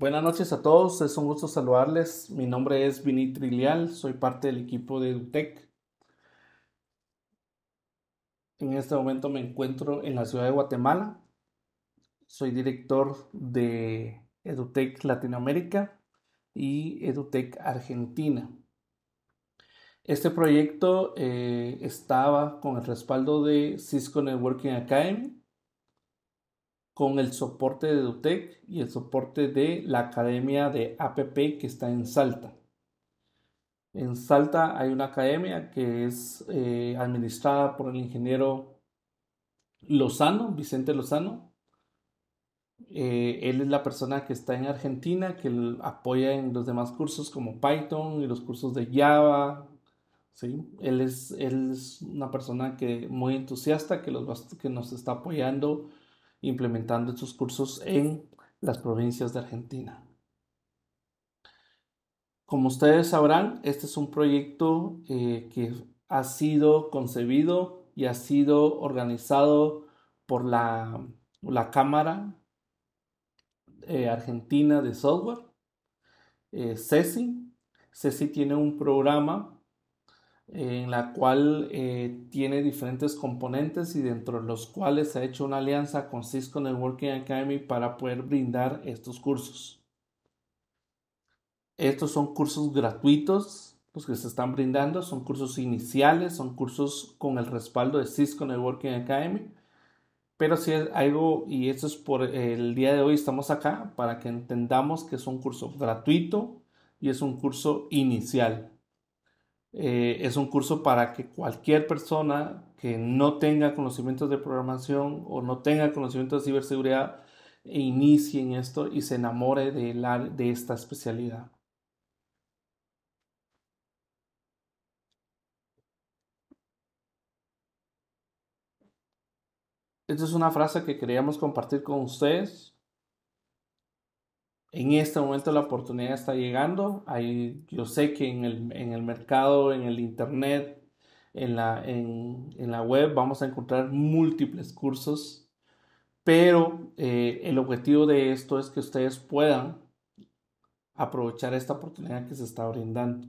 Buenas noches a todos, es un gusto saludarles. Mi nombre es Vinit Trilial, soy parte del equipo de EduTech. En este momento me encuentro en la ciudad de Guatemala. Soy director de EduTech Latinoamérica y EduTech Argentina. Este proyecto eh, estaba con el respaldo de Cisco Networking Academy con el soporte de Dutec y el soporte de la academia de APP que está en Salta. En Salta hay una academia que es eh, administrada por el ingeniero Lozano, Vicente Lozano. Eh, él es la persona que está en Argentina, que apoya en los demás cursos como Python y los cursos de Java. ¿sí? Él, es, él es una persona que, muy entusiasta que, los, que nos está apoyando implementando estos cursos en las provincias de Argentina. Como ustedes sabrán, este es un proyecto eh, que ha sido concebido y ha sido organizado por la, Cámara eh, Argentina de Software, eh, CESI. CESI tiene un programa en la cual eh, tiene diferentes componentes y dentro de los cuales se ha hecho una alianza con Cisco Networking Academy para poder brindar estos cursos. Estos son cursos gratuitos, los que se están brindando, son cursos iniciales, son cursos con el respaldo de Cisco Networking Academy. Pero si es algo, y esto es por el día de hoy, estamos acá para que entendamos que es un curso gratuito y es un curso inicial. Eh, es un curso para que cualquier persona que no tenga conocimientos de programación o no tenga conocimientos de ciberseguridad inicie en esto y se enamore de, de esta especialidad. Esta es una frase que queríamos compartir con ustedes en este momento la oportunidad está llegando. yo sé que en el, mercado, en el internet, en la, en, la web vamos a encontrar múltiples cursos, pero eh, el objetivo de esto es que ustedes puedan aprovechar esta oportunidad que se está brindando.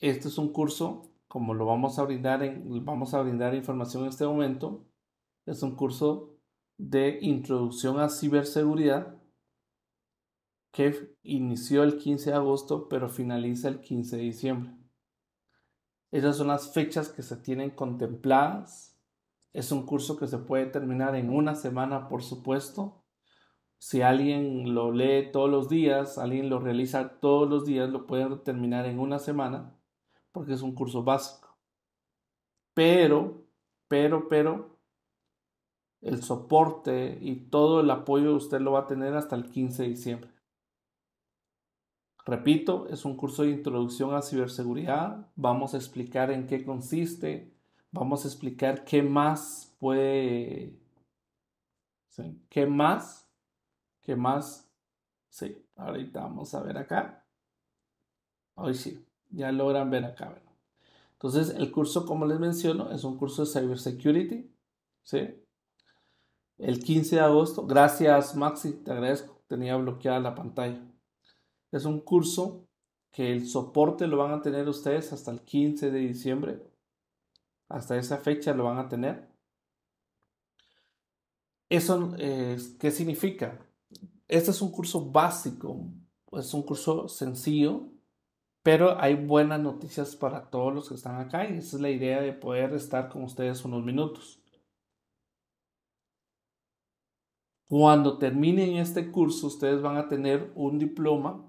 Este es un curso, como lo vamos a brindar, en, vamos a brindar información en este momento, es un curso de Introducción a Ciberseguridad que inició el 15 de agosto pero finaliza el 15 de diciembre. Esas son las fechas que se tienen contempladas. Es un curso que se puede terminar en una semana, por supuesto. Si alguien lo lee todos los días, alguien lo realiza todos los días, lo pueden terminar en una semana, porque es un curso básico. Pero, pero, pero, el soporte y todo el apoyo usted lo va a tener hasta el 15 de diciembre. Repito, es un curso de introducción a ciberseguridad. Vamos a explicar en qué consiste. Vamos a explicar qué más puede... ¿Qué más? ¿Qué más? Sí, ahorita vamos a ver acá. Hoy sí, ya logran ver acá. Entonces, el curso, como les menciono, es un curso de cybersecurity. ¿sí? el 15 de agosto. Gracias Maxi, te agradezco. Tenía bloqueada la pantalla. Es un curso que el soporte lo van a tener ustedes hasta el 15 de diciembre. Hasta esa fecha lo van a tener. ¿Eso eh, qué significa? Este es un curso básico, es un curso sencillo, pero hay buenas noticias para todos los que están acá y esa es la idea de poder estar con ustedes unos minutos. Cuando terminen este curso, ustedes van a tener un diploma.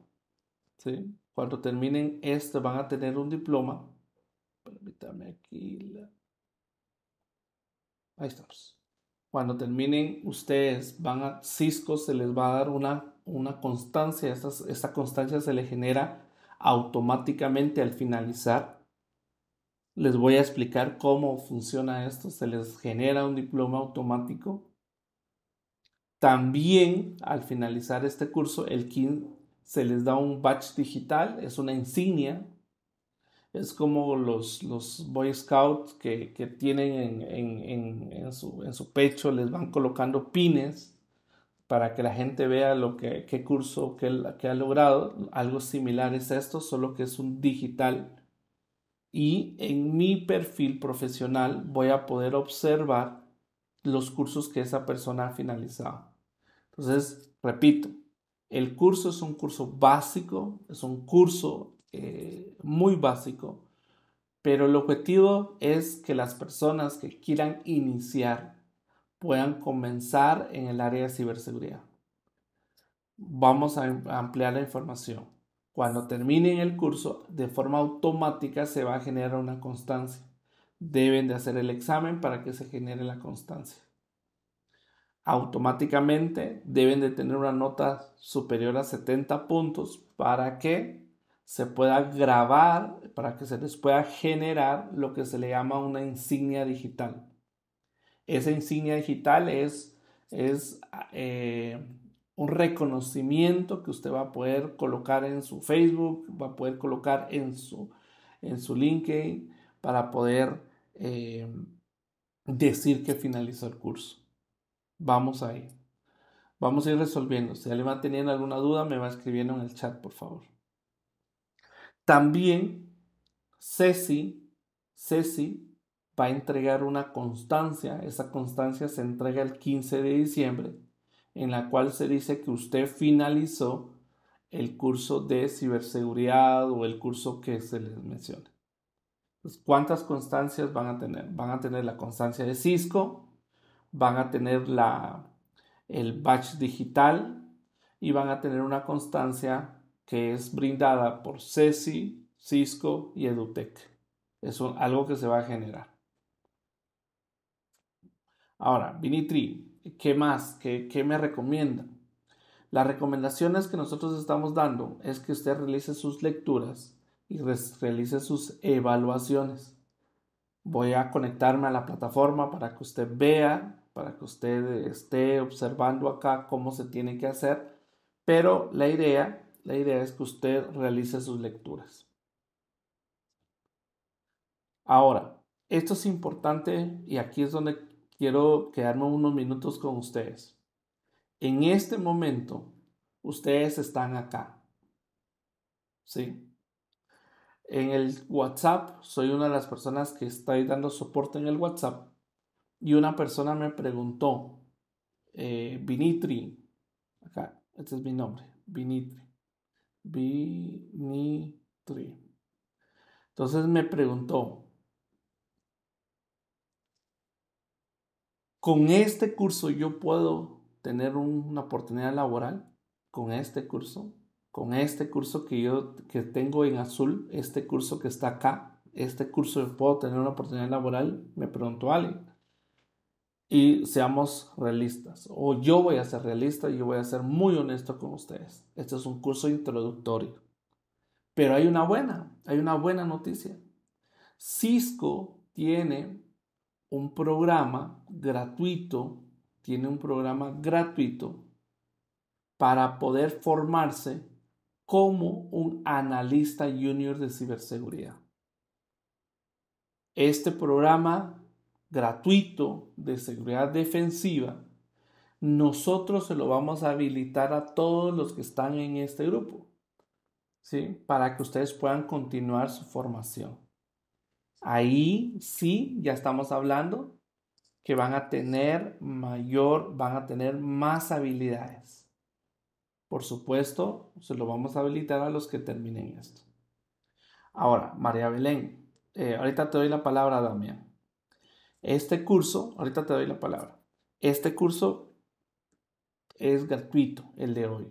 ¿sí? Cuando terminen este, van a tener un diploma. Permítame aquí. Ahí estamos. Cuando terminen ustedes, van a Cisco, se les va a dar una, una constancia. Esta, esta constancia se le genera automáticamente al finalizar. Les voy a explicar cómo funciona esto. Se les genera un diploma automático también al finalizar este curso, el KIN se les da un badge digital, es una insignia, es como los, Boy Scouts que, tienen en, su, pecho, les van colocando pines para que la gente vea lo que, qué curso que, que ha logrado. Algo similar es esto, solo que es un digital. Y en mi perfil profesional voy a poder observar los cursos que esa persona ha finalizado. Entonces, repito, el curso es un curso básico, es un curso eh, muy básico, pero el objetivo es que las personas que quieran iniciar puedan comenzar en el área de ciberseguridad. Vamos a ampliar la información. Cuando terminen el curso, de forma automática se va a generar una constancia deben de hacer el examen para que se genere la constancia. Automáticamente deben de tener una nota superior a 70 puntos para que se pueda grabar, para que se les pueda generar lo que se le llama una insignia digital. Esa insignia digital es, es eh, un reconocimiento que usted va a poder colocar en su Facebook, va a poder colocar en su, en su LinkedIn para poder eh, decir que finalizó el curso. Vamos a ir. Vamos a ir resolviendo. Si alguien va teniendo alguna duda, me va escribiendo en el chat, por favor. También Ceci, Ceci va a entregar una constancia. Esa constancia se entrega el 15 de diciembre, en la cual se dice que usted finalizó el curso de ciberseguridad o el curso que se les mencione. Pues, ¿Cuántas constancias van a tener? Van a tener la constancia de Cisco, van a tener la, el batch digital y van a tener una constancia que es brindada por CESI, Cisco y EduTech. Es algo que se va a generar. Ahora, Vinitri, ¿qué más? ¿Qué, qué me recomienda? Las recomendaciones que nosotros estamos dando es que usted realice sus lecturas y realice sus evaluaciones. Voy a conectarme a la plataforma para que usted vea, para que usted esté observando acá cómo se tiene que hacer, pero la idea, la idea es que usted realice sus lecturas. Ahora, esto es importante y aquí es donde quiero quedarme unos minutos con ustedes. En este momento, ustedes están acá. ¿Sí? En el WhatsApp, soy una de las personas que estáis dando soporte en el WhatsApp. Y una persona me preguntó, eh, Vinitri, acá, este es mi nombre, Vinitri. Vinitri. Entonces me preguntó, con este curso yo puedo tener una oportunidad laboral, con este curso con este curso que yo que tengo en azul, este curso que está acá, este curso puedo tener una oportunidad laboral, me preguntó Ale. Y seamos realistas, o yo voy a ser realista y yo voy a ser muy honesto con ustedes. Este es un curso introductorio. Pero hay una buena, hay una buena noticia. Cisco tiene un programa gratuito, tiene un programa gratuito para poder formarse como un analista junior de ciberseguridad. Este programa gratuito de seguridad defensiva, nosotros se lo vamos a habilitar a todos los que están en este grupo, ¿sí? para que ustedes puedan continuar su formación. Ahí sí, ya estamos hablando que van a tener mayor, van a tener más habilidades. Por supuesto, se lo vamos a habilitar a los que terminen esto. Ahora, María Belén, eh, ahorita te doy la palabra, Damián. Este curso, ahorita te doy la palabra. Este curso es gratuito, el de hoy.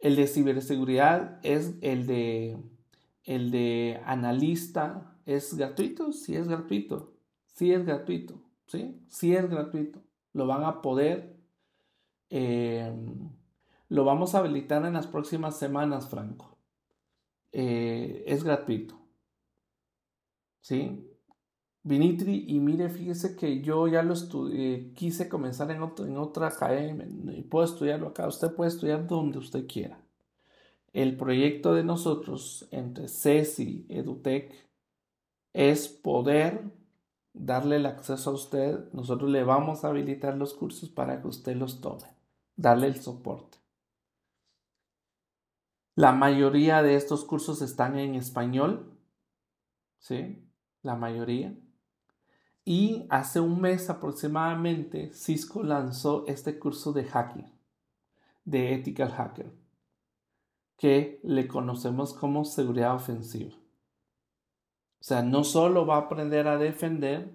El de ciberseguridad es el de, el de analista. ¿Es gratuito? Sí, es gratuito. Sí, es gratuito. Sí, sí es gratuito. Lo van a poder eh, lo vamos a habilitar en las próximas semanas, Franco. Eh, es gratuito. ¿Sí? Vinitri, y mire, fíjese que yo ya lo estudié, eh, quise comenzar en, otro, en otra KM y puedo estudiarlo acá. Usted puede estudiar donde usted quiera. El proyecto de nosotros entre CESI, EduTech, es poder darle el acceso a usted. Nosotros le vamos a habilitar los cursos para que usted los tome, darle el soporte. La mayoría de estos cursos están en español, ¿sí? La mayoría. Y hace un mes aproximadamente, Cisco lanzó este curso de hacking, de Ethical Hacker, que le conocemos como seguridad ofensiva. O sea, no solo va a aprender a defender,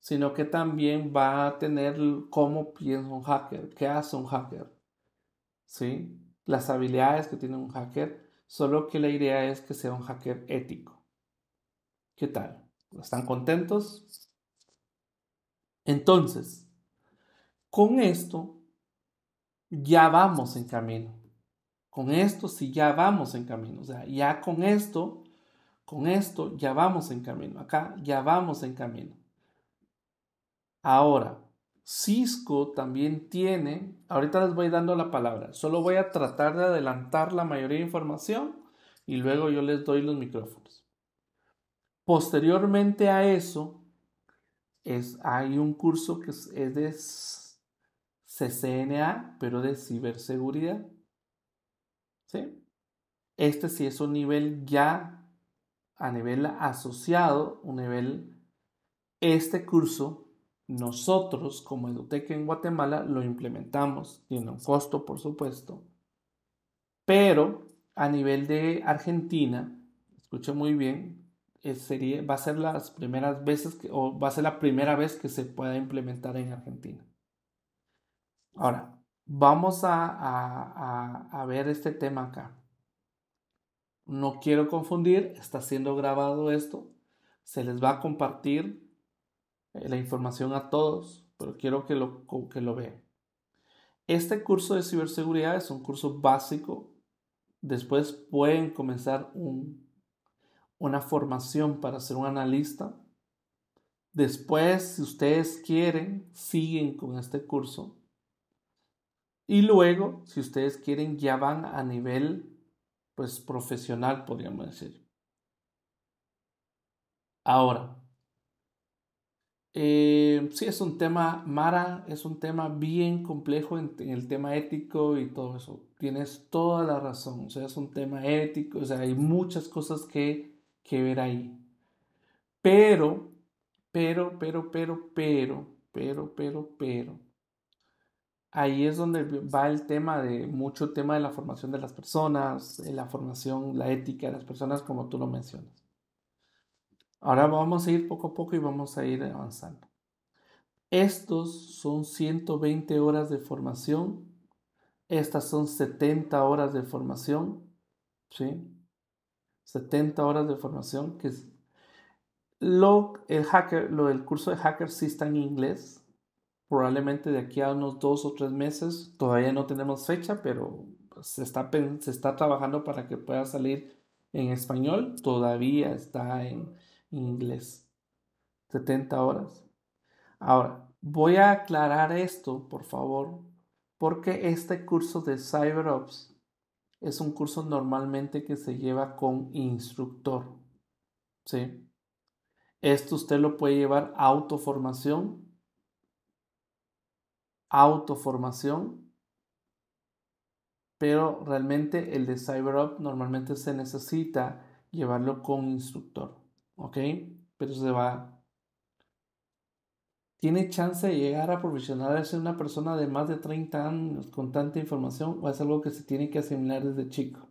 sino que también va a tener cómo piensa un hacker, qué hace un hacker, ¿sí? las habilidades que tiene un hacker, solo que la idea es que sea un hacker ético. ¿Qué tal? ¿Están contentos? Entonces, con esto ya vamos en camino. Con esto sí ya vamos en camino. O sea, ya con esto, con esto ya vamos en camino. Acá ya vamos en camino. Ahora, Cisco también tiene, ahorita les voy dando la palabra, solo voy a tratar de adelantar la mayoría de información y luego yo les doy los micrófonos. Posteriormente a eso, es, hay un curso que es, de CCNA, pero de ciberseguridad. ¿Sí? Este sí es un nivel ya a nivel asociado, un nivel, este curso nosotros, como Edutec en Guatemala, lo implementamos, tiene un costo, por supuesto, pero a nivel de Argentina, escuche muy bien, eh, sería, va a ser las primeras veces que, va a ser la primera vez que se pueda implementar en Argentina. Ahora, vamos a, a ver este tema acá. No quiero confundir, está siendo grabado esto, se les va a compartir eh, la información a todos, pero quiero que lo, que lo vean. Este curso de ciberseguridad es un curso básico. Después pueden comenzar un, una formación para ser un analista. Después, si ustedes quieren, siguen con este curso. Y luego, si ustedes quieren, ya van a nivel pues profesional, podríamos decir. Ahora, eh, sí, es un tema, Mara, es un tema bien complejo en, el tema ético y todo eso. Tienes toda la razón, o sea, es un tema ético, o sea, hay muchas cosas que, ver ahí. Pero, pero, pero, pero, pero, pero, pero, pero, ahí es donde va el tema de mucho tema de la formación de las personas, la formación, la ética de las personas, como tú lo mencionas. Ahora vamos a ir poco a poco y vamos a ir avanzando. Estos son 120 horas de formación. Estas son 70 horas de formación. ¿Sí? 70 horas de formación. Que lo, el hacker, lo del curso de hacker sí está en inglés. Probablemente de aquí a unos dos o tres meses. Todavía no tenemos fecha, pero se está, se está trabajando para que pueda salir en español. Todavía está en inglés. 70 horas. Ahora, voy a aclarar esto, por favor, porque este curso de CyberOps es un curso normalmente que se lleva con instructor. ¿Sí? Esto usted lo puede llevar autoformación, autoformación, pero realmente el de CyberOps normalmente se necesita llevarlo con instructor. ¿ok? Pero se va. ¿Tiene chance de llegar a ser una persona de más de 30 años con tanta información o es algo que se tiene que asimilar desde chico?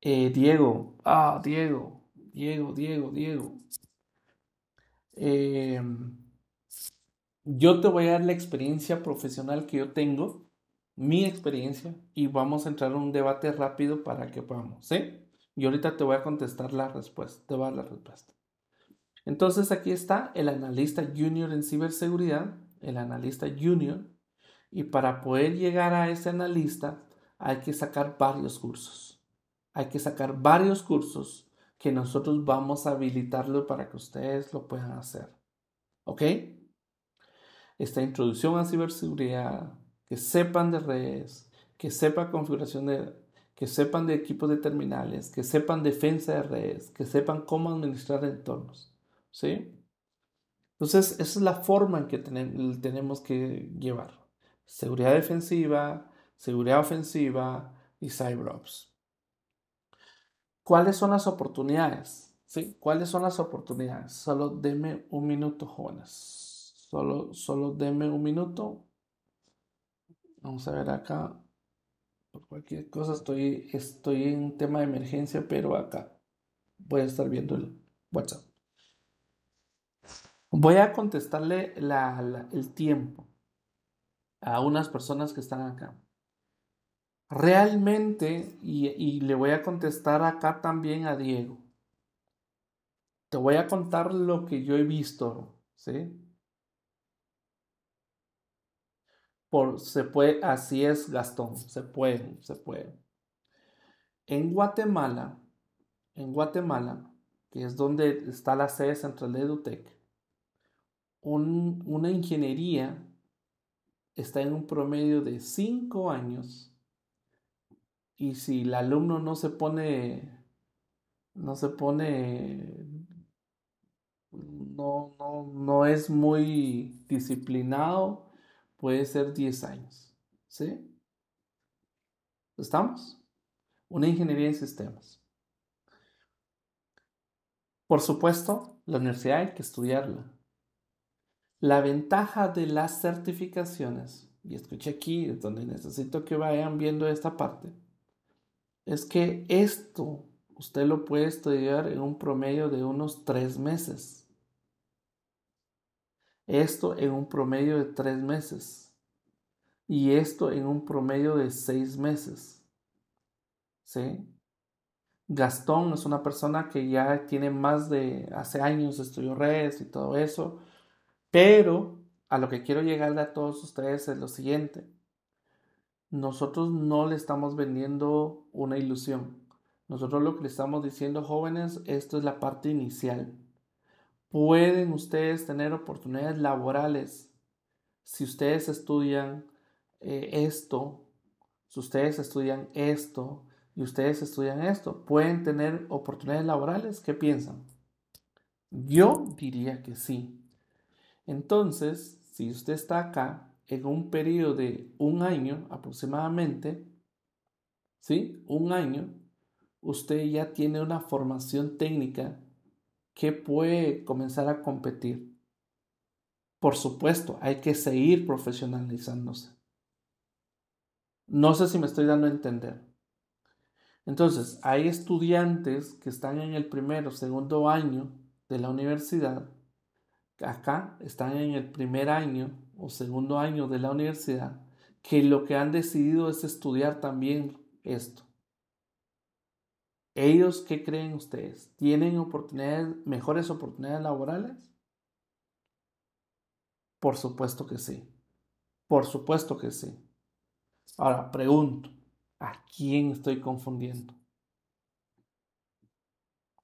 Eh, Diego, ah, Diego, Diego, Diego, Diego. Eh, yo te voy a dar la experiencia profesional que yo tengo, mi experiencia, y vamos a entrar a un debate rápido para que podamos, ¿sí? Y ahorita te voy a contestar la respuesta, te va a dar la respuesta. Entonces aquí está el analista junior en ciberseguridad, el analista junior, y para poder llegar a ese analista hay que sacar varios cursos. Hay que sacar varios cursos que nosotros vamos a habilitarlo para que ustedes lo puedan hacer. ¿Ok? Esta introducción a ciberseguridad, que sepan de redes, que sepa configuración de que sepan de equipos de terminales, que sepan defensa de redes, que sepan cómo administrar entornos. ¿Sí? Entonces, esa es la forma en que tenemos que llevar. Seguridad defensiva, seguridad ofensiva y cyberops. ¿Cuáles son las oportunidades? ¿Sí? ¿Cuáles son las oportunidades? Solo deme un minuto, jóvenes. Solo, solo deme un minuto. Vamos a ver acá cualquier cosa estoy, estoy en tema de emergencia, pero acá voy a estar viendo el WhatsApp. Voy a contestarle el tiempo a unas personas que están acá. Realmente, y, y le voy a contestar acá también a Diego. Te voy a contar lo que yo he visto, ¿sí? se puede, así es, Gastón, se puede se puede En Guatemala, en Guatemala, que es donde está la sede central de EduTech, una ingeniería está en un promedio de cinco años y si el alumno no se pone, no se pone, no, no, no es muy disciplinado, puede ser 10 años. ¿Sí? ¿Estamos? Una ingeniería en sistemas. Por supuesto, la universidad hay que estudiarla. La ventaja de las certificaciones, y escuché aquí donde necesito que vayan viendo esta parte, es que esto usted lo puede estudiar en un promedio de unos tres meses. Esto en un promedio de tres meses. Y esto en un promedio de seis meses. ¿Sí? Gastón es una persona que ya tiene más de, hace años estudió redes y todo eso, pero a lo que quiero llegarle a todos ustedes es lo siguiente. Nosotros no le estamos vendiendo una ilusión. Nosotros lo que le estamos diciendo jóvenes, esto es la parte inicial pueden ustedes tener oportunidades laborales si ustedes estudian eh, esto, si ustedes estudian esto y ustedes estudian esto, pueden tener oportunidades laborales. ¿Qué piensan? Yo diría que sí. Entonces, si usted está acá en un periodo de un año aproximadamente, ¿sí? Un año, usted ya tiene una formación técnica ¿Qué puede comenzar a competir. Por supuesto, hay que seguir profesionalizándose. No sé si me estoy dando a entender. Entonces, hay estudiantes que están en el primer o segundo año de la universidad. Acá están en el primer año o segundo año de la universidad, que lo que han decidido es estudiar también esto. ¿Ellos qué creen ustedes? ¿Tienen oportunidades, mejores oportunidades laborales? Por supuesto que sí. Por supuesto que sí. Ahora, pregunto, ¿a quién estoy confundiendo?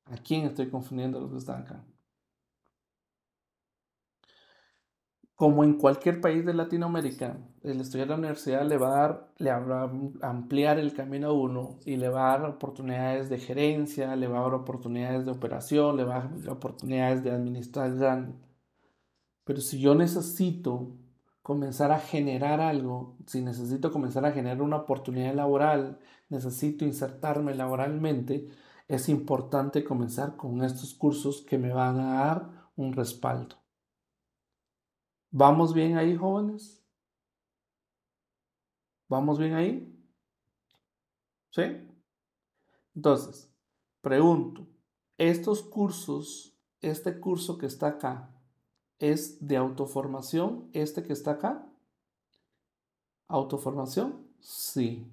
¿A quién estoy confundiendo los que están acá? como en cualquier país de Latinoamérica, el estudiar la universidad le va a le va ampliar el camino a uno y le va a dar oportunidades de gerencia, le va a dar oportunidades de operación, le va a dar oportunidades de administrar gran Pero si yo necesito comenzar a generar algo, si necesito comenzar a generar una oportunidad laboral, necesito insertarme laboralmente, es importante comenzar con estos cursos que me van a dar un respaldo. ¿Vamos bien ahí, jóvenes? ¿Vamos bien ahí? ¿Sí? Entonces, pregunto, estos cursos, este curso que está acá, ¿es de autoformación? ¿Este que está acá? ¿Autoformación? Sí.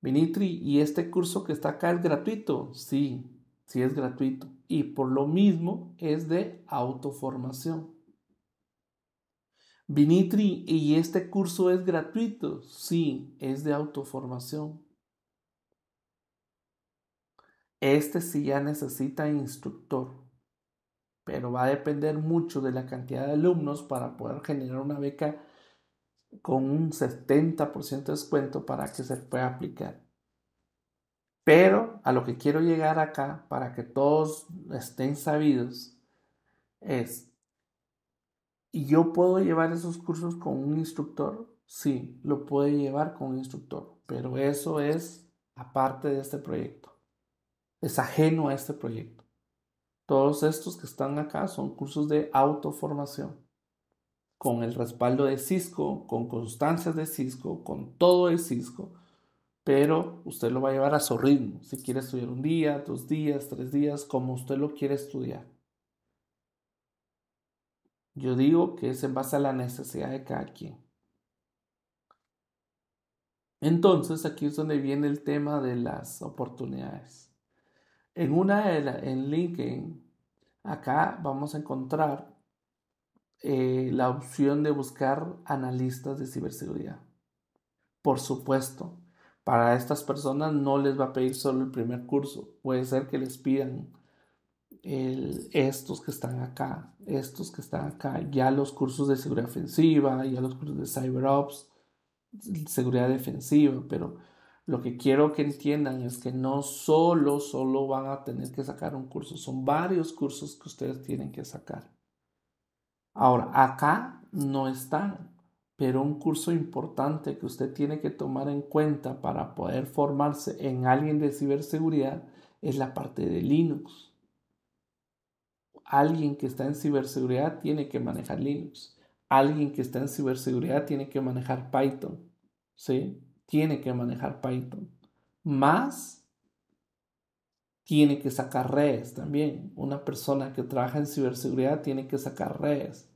Vinitri, ¿y este curso que está acá es gratuito? Sí, sí es gratuito. Y por lo mismo es de autoformación. Vinitri, ¿y este curso es gratuito? Sí, es de autoformación. Este sí ya necesita instructor, pero va a depender mucho de la cantidad de alumnos para poder generar una beca con un 70% de descuento para que se pueda aplicar. Pero a lo que quiero llegar acá, para que todos estén sabidos, es ¿Y yo puedo llevar esos cursos con un instructor? Sí, lo puede llevar con un instructor, pero eso es aparte de este proyecto. Es ajeno a este proyecto. Todos estos que están acá son cursos de autoformación, con el respaldo de Cisco, con constancias de Cisco, con todo de Cisco, pero usted lo va a llevar a su ritmo, si quiere estudiar un día, dos días, tres días, como usted lo quiere estudiar. Yo digo que es en base a la necesidad de cada quien. Entonces aquí es donde viene el tema de las oportunidades. En una de en LinkedIn, acá vamos a encontrar eh, la opción de buscar analistas de ciberseguridad. Por supuesto, para estas personas no les va a pedir solo el primer curso, puede ser que les pidan el, estos que están acá, estos que están acá, ya los cursos de seguridad ofensiva, ya los cursos de CyberOps, seguridad defensiva, pero lo que quiero que entiendan es que no solo, solo van a tener que sacar un curso, son varios cursos que ustedes tienen que sacar. Ahora, acá no están, pero un curso importante que usted tiene que tomar en cuenta para poder formarse en alguien de ciberseguridad es la parte de Linux. Alguien que está en ciberseguridad tiene que manejar Linux. Alguien que está en ciberseguridad tiene que manejar Python. ¿Sí? Tiene que manejar Python. Más tiene que sacar redes también. Una persona que trabaja en ciberseguridad tiene que sacar redes.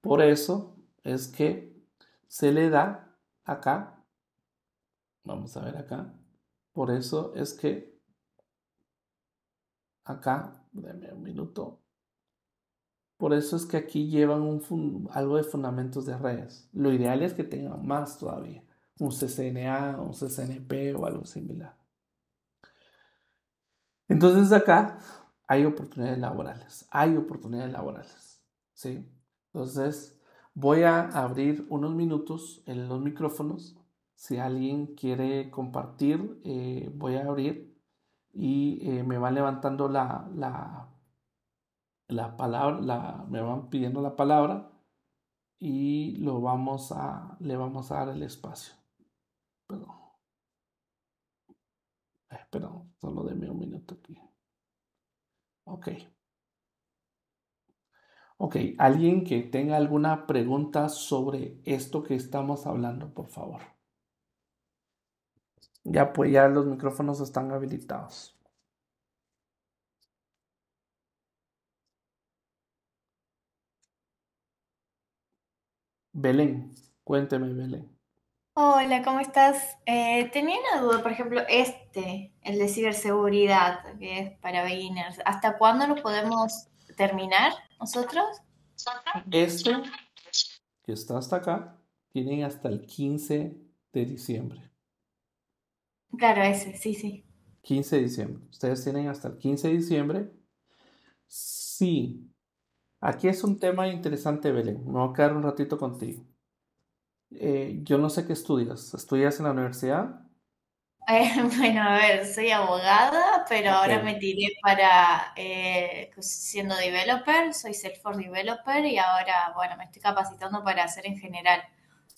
Por eso es que se le da acá. Vamos a ver acá. Por eso es que acá, dame un minuto. Por eso es que aquí llevan algo de fundamentos de redes. Lo ideal es que tengan más todavía, un CCNA, un CCNP o algo similar. Entonces acá hay oportunidades laborales, hay oportunidades laborales, ¿sí? Entonces voy a abrir unos minutos en los micrófonos. Si alguien quiere compartir, eh, voy a abrir y eh, me va levantando la la palabra, la, me van pidiendo la palabra y lo vamos a, le vamos a dar el espacio. Eh, perdón. solo deme un minuto aquí. Ok. Ok, alguien que tenga alguna pregunta sobre esto que estamos hablando, por favor. Ya pues ya los micrófonos están habilitados. Belén, cuénteme, Belén. Hola, ¿cómo estás? Eh, tenía una duda, por ejemplo, este, el de ciberseguridad, que es para beginners, ¿hasta cuándo lo podemos terminar nosotros? Este, que está hasta acá, tienen hasta el 15 de diciembre. Claro, ese, sí, sí. 15 de diciembre. Ustedes tienen hasta el 15 de diciembre. Sí. Aquí es un tema interesante, Belén. Me voy a quedar un ratito contigo. Eh, yo no sé qué estudias. ¿Estudias en la universidad? Eh, bueno, a ver, soy abogada, pero ahora me tiré para eh, pues, siendo developer, soy self for developer y ahora, bueno, me estoy capacitando para hacer en general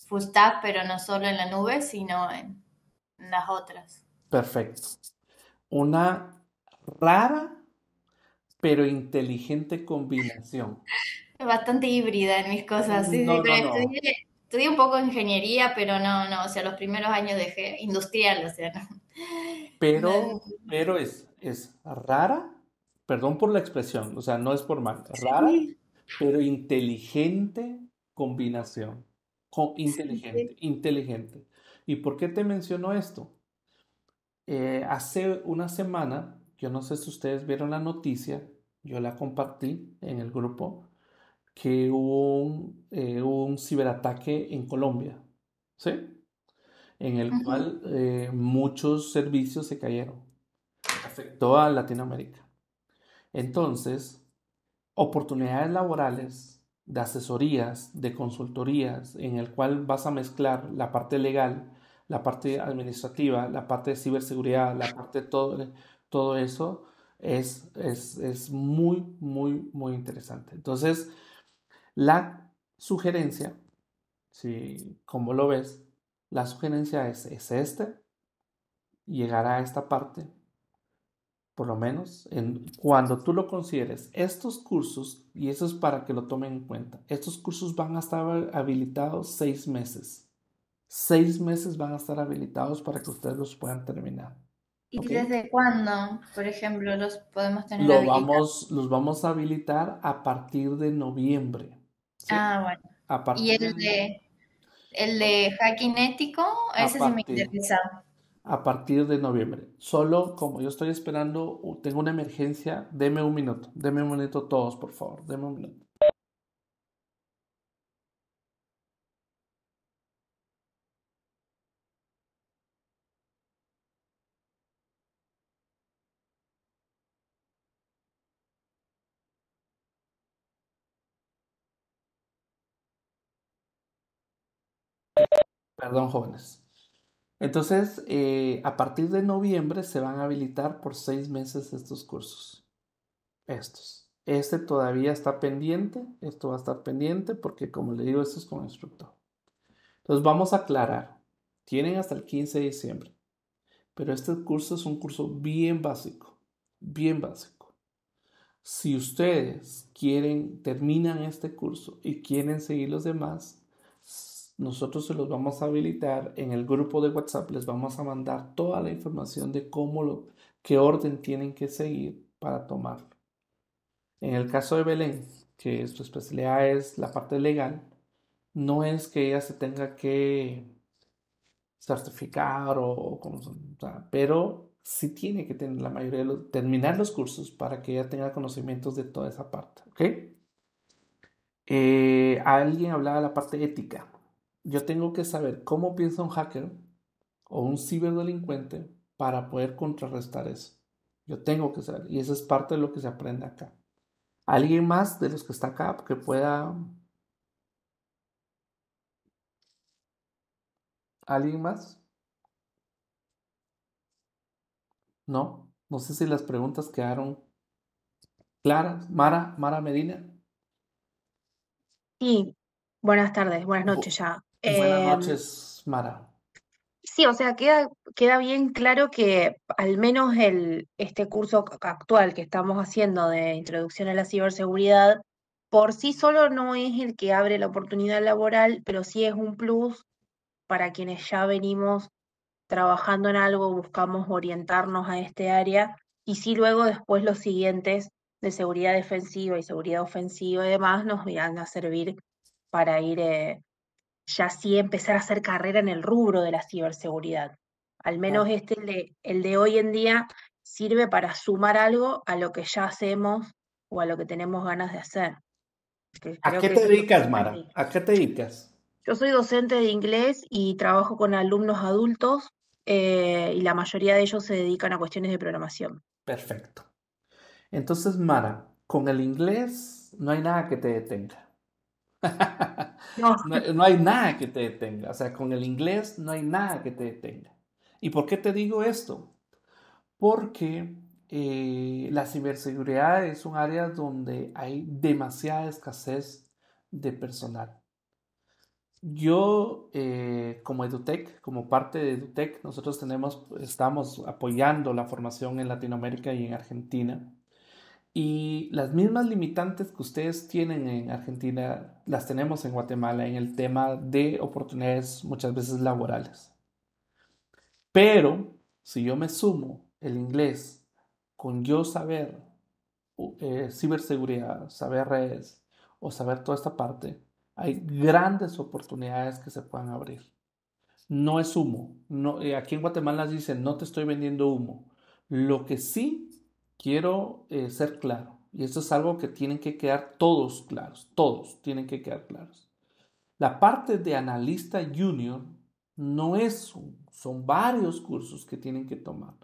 full stack, pero no solo en la nube, sino en las otras. Perfecto. Una rara pero inteligente combinación. Bastante híbrida en mis cosas. Sí, Estudié, un poco ingeniería, pero no, no, o sea, los primeros años dejé industrial, o sea, Pero, pero es, es rara, perdón por la expresión, o sea, no es por mal, rara, pero inteligente combinación. Con, inteligente, inteligente. ¿Y por qué te menciono esto? Eh, hace una semana yo no sé si ustedes vieron la noticia, yo la compartí en el grupo, que hubo un, eh, ciberataque en Colombia, ¿sí? En el cual eh, muchos servicios se cayeron. Afectó a Latinoamérica. Entonces, oportunidades laborales, de asesorías, de consultorías, en el cual vas a mezclar la parte legal, la parte administrativa, la parte de ciberseguridad, la parte de todo todo eso es, es, muy, muy, muy interesante. Entonces, la sugerencia, si como lo ves, la sugerencia es, es este, llegar a esta parte, por lo menos, cuando tú lo consideres, estos cursos, y eso es para que lo tomen en cuenta, estos cursos van a estar habilitados seis meses. Seis meses van a estar habilitados para que ustedes los puedan terminar. ¿Y desde cuándo, por ejemplo, los podemos tener? vamos, los vamos a habilitar a partir de noviembre. Ah, bueno. A ¿Y el de, el de hacking ético? Ese sí me interesa. A partir de noviembre. Solo como yo estoy esperando, tengo una emergencia, deme un minuto, deme un minuto todos, por favor, deme un minuto. Perdón, jóvenes. Entonces, eh, a partir de noviembre se van a habilitar por seis meses estos cursos. Estos. Este todavía está pendiente. Esto va a estar pendiente porque, como le digo, esto es con instructor. Entonces, vamos a aclarar. Tienen hasta el 15 de diciembre. Pero este curso es un curso bien básico. Bien básico. Si ustedes quieren, terminan este curso y quieren seguir los demás, nosotros se los vamos a habilitar en el grupo de WhatsApp, les vamos a mandar toda la información de cómo lo, qué orden tienen que seguir para tomar. En el caso de Belén, que su especialidad es la parte legal, no es que ella se tenga que certificar o, como pero sí tiene que tener la mayoría de terminar los cursos para que ella tenga conocimientos de toda esa parte, ¿ok? Eh, alguien hablaba de la parte ética yo tengo que saber cómo piensa un hacker o un ciberdelincuente para poder contrarrestar eso. Yo tengo que saber. Y eso es parte de lo que se aprende acá. Alguien más de los que está acá que pueda... ¿Alguien más? No, no sé si las preguntas quedaron claras. Mara, Mara Medina. Sí, buenas tardes, buenas noches ya. Buenas em, noches, Mara. Sí, o sea, queda, queda bien claro que al menos el, este curso actual que estamos haciendo de introducción a la ciberseguridad, por sí solo no es el que abre la oportunidad laboral, pero sí es un plus para quienes ya venimos trabajando en algo, buscamos orientarnos a este área y sí luego después los siguientes de seguridad defensiva y seguridad ofensiva y demás nos van a servir para ir eh, ya sí empezar a hacer carrera en el rubro de la ciberseguridad. Al menos este, el de, hoy en día, sirve para sumar algo a lo que ya hacemos o a lo que tenemos ganas de hacer. ¿A qué te dedicas, Mara? ¿A qué te dedicas? Yo soy docente de inglés y trabajo con alumnos adultos eh, y la mayoría de ellos se dedican a cuestiones de programación. Perfecto. Entonces, Mara, con el inglés no hay nada que te detenga. No. hay nada que te detenga. O sea, con el inglés no hay nada que te detenga. ¿Y por qué te digo esto? Porque eh, la ciberseguridad es un área donde hay demasiada escasez de personal. Yo, eh, como EduTech, como parte de EduTech, nosotros tenemos, estamos apoyando la formación en Latinoamérica y en Argentina. Y las mismas limitantes que ustedes tienen en Argentina las tenemos en Guatemala en el tema de oportunidades muchas veces laborales. Pero si yo me sumo el inglés con yo saber eh, ciberseguridad, saber redes o saber toda esta parte, hay grandes oportunidades que se puedan abrir. No es humo. No, eh, aquí en Guatemala dicen, no te estoy vendiendo humo. Lo que sí quiero eh, ser claro. Y esto es algo que tienen que quedar todos claros, todos tienen que quedar claros. La parte de analista junior no es, un, son varios cursos que tienen que tomar.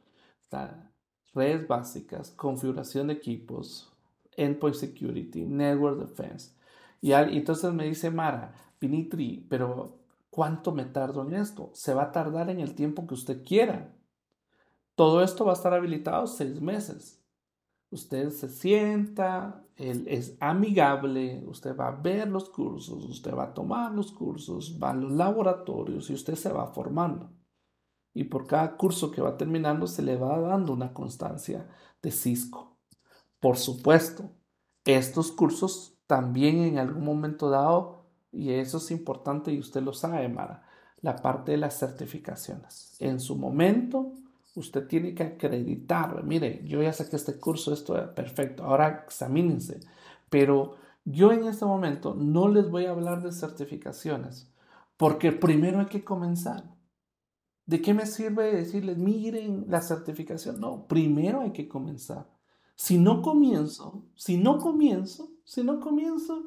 redes básicas, configuración de equipos, endpoint security, network defense. Y, entonces me dice Mara, Pinitri, pero ¿cuánto me tardo en esto? Se va a tardar en el tiempo que usted quiera. Todo esto va a estar habilitado seis meses usted se sienta, él es amigable, usted va a ver los cursos, usted va a tomar los cursos, va a los laboratorios y usted se va formando. Y por cada curso que va terminando se le va dando una constancia de Cisco. Por supuesto, estos cursos también en algún momento dado, y eso es importante y usted lo sabe, Mara, la parte de las certificaciones. En su momento, usted tiene que acreditar, mire, yo ya saqué este curso, esto es eh, perfecto, ahora examínense, pero yo en este momento no les voy a hablar de certificaciones, porque primero hay que comenzar. ¿De qué me sirve decirles, miren la certificación? No, primero hay que comenzar. Si no comienzo, si no comienzo, si no comienzo,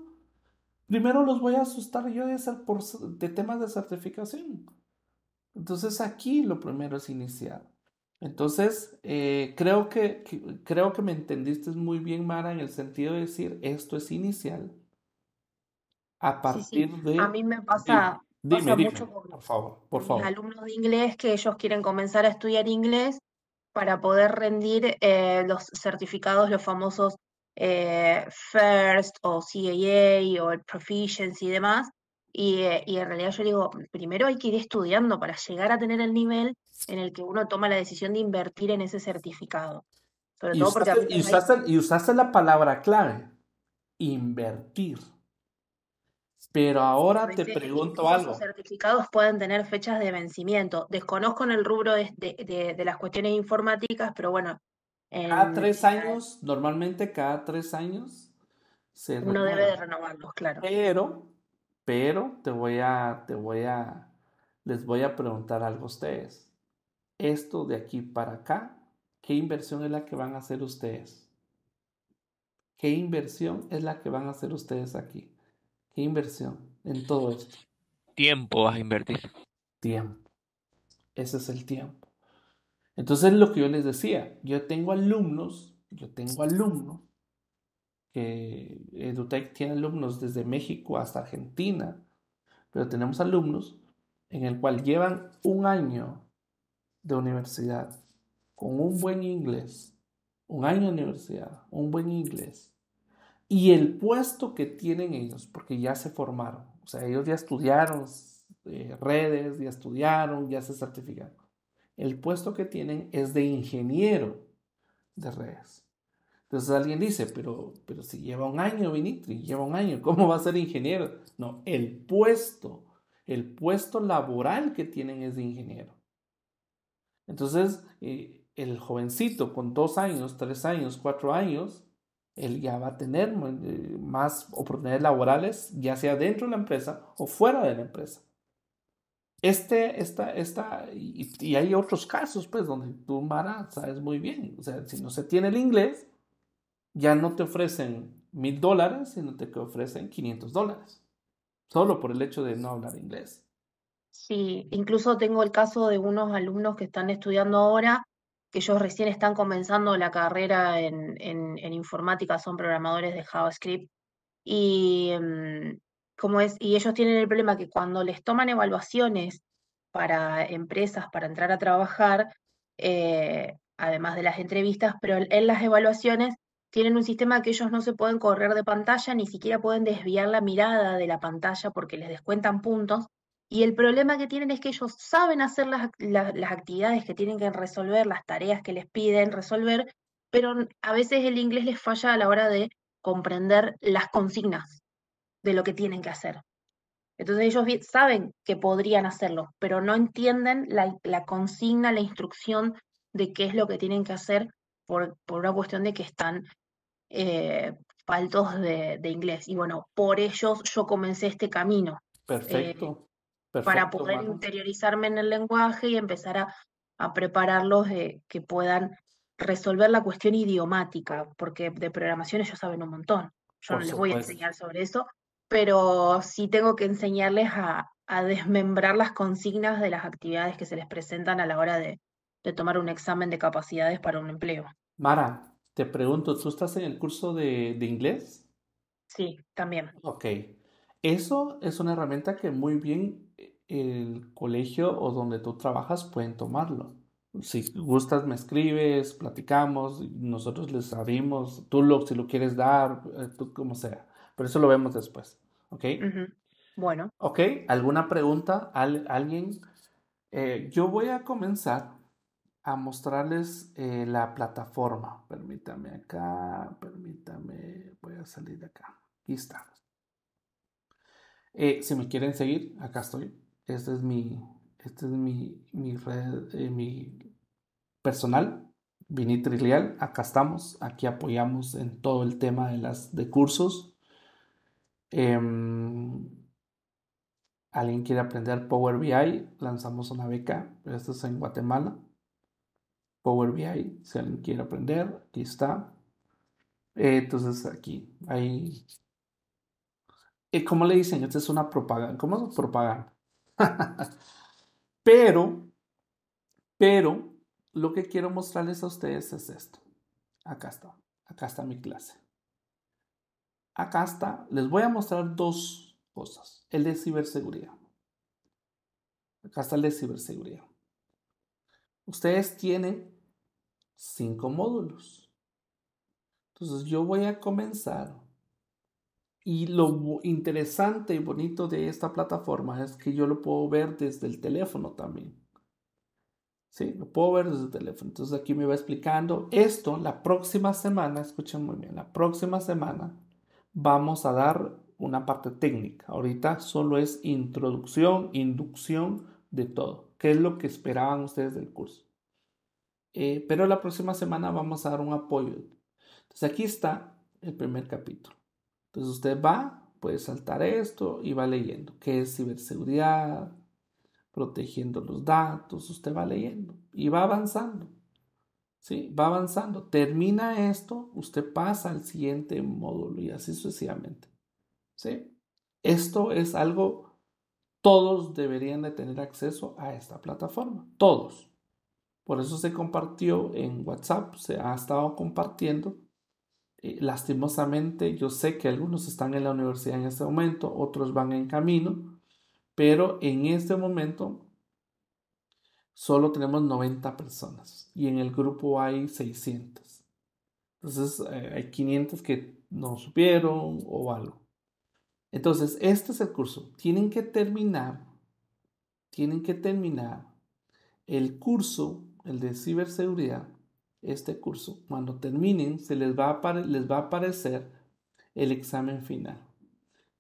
primero los voy a asustar yo de, ser por, de temas de certificación. Entonces aquí lo primero es iniciar. Entonces, eh, creo, que, creo que me entendiste muy bien, Mara, en el sentido de decir, esto es inicial. A partir de... A mí me pasa, mucho por favor, por favor. alumnos de inglés que ellos quieren comenzar a estudiar inglés para poder rendir eh, los certificados, los famosos eh, FIRST o CAA o el Proficiency y demás, eh, y, en realidad yo digo, primero hay que ir estudiando para llegar a tener el nivel en el que uno toma la decisión de invertir en ese certificado. Sobre y, todo usaste, porque y, usaste, la palabra clave, invertir. Pero ahora te pregunto algo. Los certificados pueden tener fechas de vencimiento. Desconozco en el rubro de, de, las cuestiones informáticas, pero bueno. Cada tres años, normalmente cada tres años. Se uno debe de renovarlos, claro. Pero pero te voy a, te voy a, les voy a preguntar algo a ustedes. Esto de aquí para acá, ¿qué inversión es la que van a hacer ustedes? ¿Qué inversión es la que van a hacer ustedes aquí? ¿Qué inversión en todo esto? Tiempo vas a invertir. Tiempo. Ese es el tiempo. Entonces lo que yo les decía, yo tengo alumnos, yo tengo alumnos que EduTech eh, tiene alumnos desde México hasta Argentina, pero tenemos alumnos en el cual llevan un año de universidad con un buen inglés, un año de universidad, un buen inglés, y el puesto que tienen ellos, porque ya se formaron, o sea, ellos ya estudiaron eh, redes, ya estudiaron, ya se certificaron. El puesto que tienen es de ingeniero de redes. Entonces alguien dice, pero, pero si lleva un año Vinitri, lleva un año, ¿cómo va a ser ingeniero? No, el puesto, el puesto laboral que tienen es de ingeniero. Entonces, eh, el jovencito con dos años, tres años, cuatro años, él ya va a tener eh, más oportunidades laborales, ya sea dentro de la empresa o fuera de la empresa. Este, esta, esta, y, y hay otros casos, pues, donde tú, Mara, sabes muy bien, o sea, si no se tiene el inglés, ya no te ofrecen mil dólares, sino te ofrecen 500 dólares, solo por el hecho de no hablar inglés. Sí, incluso tengo el caso de unos alumnos que están estudiando ahora, que ellos recién están comenzando la carrera en, informática, son programadores de JavaScript, y, em, como es, y ellos tienen el problema que cuando les toman evaluaciones para empresas, para entrar a trabajar, eh, además de las entrevistas, pero en las evaluaciones tienen un sistema que ellos no se pueden correr de pantalla, ni siquiera pueden desviar la mirada de la pantalla porque les descuentan puntos. Y el problema que tienen es que ellos saben hacer las, las, actividades que tienen que resolver, las tareas que les piden resolver, pero a veces el inglés les falla a la hora de comprender las consignas de lo que tienen que hacer. Entonces ellos saben que podrían hacerlo, pero no entienden la, consigna, la instrucción de qué es lo que tienen que hacer por, por, una cuestión de que están eh, faltos de, inglés. Y bueno, por ellos yo comencé este camino. Eh, perfecto. para poder interiorizarme en el lenguaje y empezar a, prepararlos de, que puedan resolver la cuestión idiomática, porque de programaciones ellos saben un montón. Yo no les voy a enseñar sobre eso, pero sí tengo que enseñarles a, desmembrar las consignas de las actividades que se les presentan a la hora de, de tomar un examen de capacidades para un empleo. Mara, te pregunto, ¿tú estás en el curso de, inglés? Sí, también. Ok. Eso es una herramienta que muy bien eh, el colegio o donde tú trabajas pueden tomarlo. Si gustas, me escribes, platicamos, nosotros les abrimos, tú lo, si lo quieres dar, tú eh, pues como sea. Pero eso lo vemos después, ¿ok? Bueno. Ok, ¿alguna pregunta? ¿Alguien? Eh, yo voy a comenzar a mostrarles eh, la plataforma. Permítame acá, permítame, voy a salir de acá. Aquí está. Eh, si me quieren seguir, acá estoy. Este es mi, este es mi, mi red, eh, mi personal, Vinitrilial. Acá estamos, aquí apoyamos en todo el tema de las de cursos. Em, Alguien quiere aprender Power BI, lanzamos una beca, esto es en Guatemala Power BI, si alguien quiere aprender, aquí está. Eh, entonces aquí, ahí. Eh, ¿Cómo le dicen? Esta es una propaganda. ¿Cómo es propaganda? pero, pero, lo que quiero mostrarles a ustedes es esto. Acá está. Acá está mi clase. Acá está. Les voy a mostrar dos cosas. El de ciberseguridad. Acá está el de ciberseguridad. Ustedes tienen cinco módulos. Entonces yo voy a comenzar. Y lo interesante y bonito de esta plataforma es que yo lo puedo ver desde el teléfono también. Sí, lo puedo ver desde el teléfono. Entonces aquí me va explicando esto. La próxima semana, escuchen muy bien, la próxima semana vamos a dar una parte técnica. Ahorita solo es introducción, inducción de todo. ¿Qué es lo que esperaban ustedes del curso? Eh, pero la próxima semana vamos a dar un apoyo. Entonces aquí está el primer capítulo. Entonces usted va, puede saltar esto y va leyendo, qué es ciberseguridad, protegiendo los datos, usted va leyendo y va avanzando. ¿sí? Va avanzando. Termina esto, usted pasa al siguiente módulo y así sucesivamente. ¿sí? Esto es algo, todos deberían de tener acceso a esta plataforma, todos. Por eso se compartió en WhatsApp, se ha estado compartiendo. Eh, lastimosamente, yo sé que algunos están en la universidad en este momento, otros van en camino, pero en este momento solo tenemos 90 personas y en el grupo hay 600. Entonces eh, hay 500 que no supieron o algo. Entonces, este es el curso. Tienen que terminar, tienen que terminar el curso el de ciberseguridad, este curso, cuando terminen, se les va a, les va a aparecer el examen final.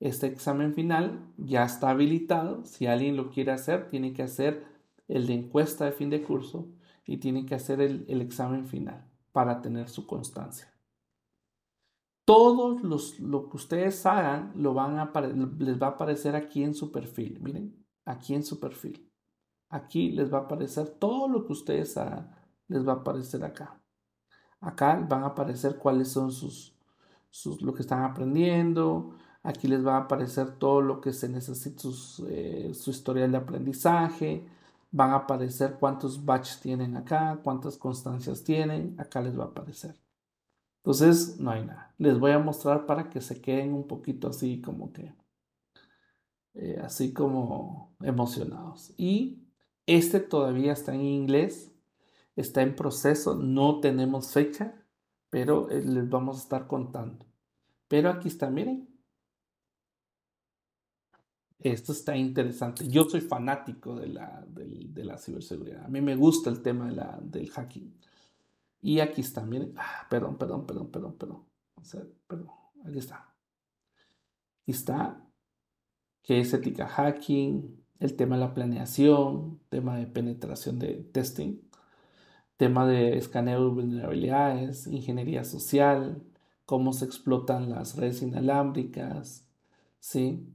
Este examen final ya está habilitado. Si alguien lo quiere hacer, tiene que hacer el de encuesta de fin de curso y tiene que hacer el, el examen final para tener su constancia. Todo los, lo que ustedes hagan lo van les va a aparecer aquí en su perfil. Miren, aquí en su perfil. Aquí les va a aparecer todo lo que ustedes les va a aparecer acá. Acá van a aparecer cuáles son sus, sus lo que están aprendiendo. Aquí les va a aparecer todo lo que se necesita, eh, su historial de aprendizaje. Van a aparecer cuántos batches tienen acá, cuántas constancias tienen. Acá les va a aparecer. Entonces, no hay nada. Les voy a mostrar para que se queden un poquito así como que, eh, así como emocionados. Y este todavía está en inglés, está en proceso, no tenemos fecha, pero eh, les vamos a estar contando. Pero aquí está, miren. Esto está interesante. Yo soy fanático de la, de, la ciberseguridad. A mí me gusta el tema de la, del hacking. Y aquí está, miren. Ah, perdón, perdón, perdón, perdón, perdón. O sea, perdón. Aquí está. Aquí está. ¿Qué es ética hacking? el tema de la planeación, tema de penetración de testing, tema de escaneo de vulnerabilidades, ingeniería social, cómo se explotan las redes inalámbricas, ¿sí?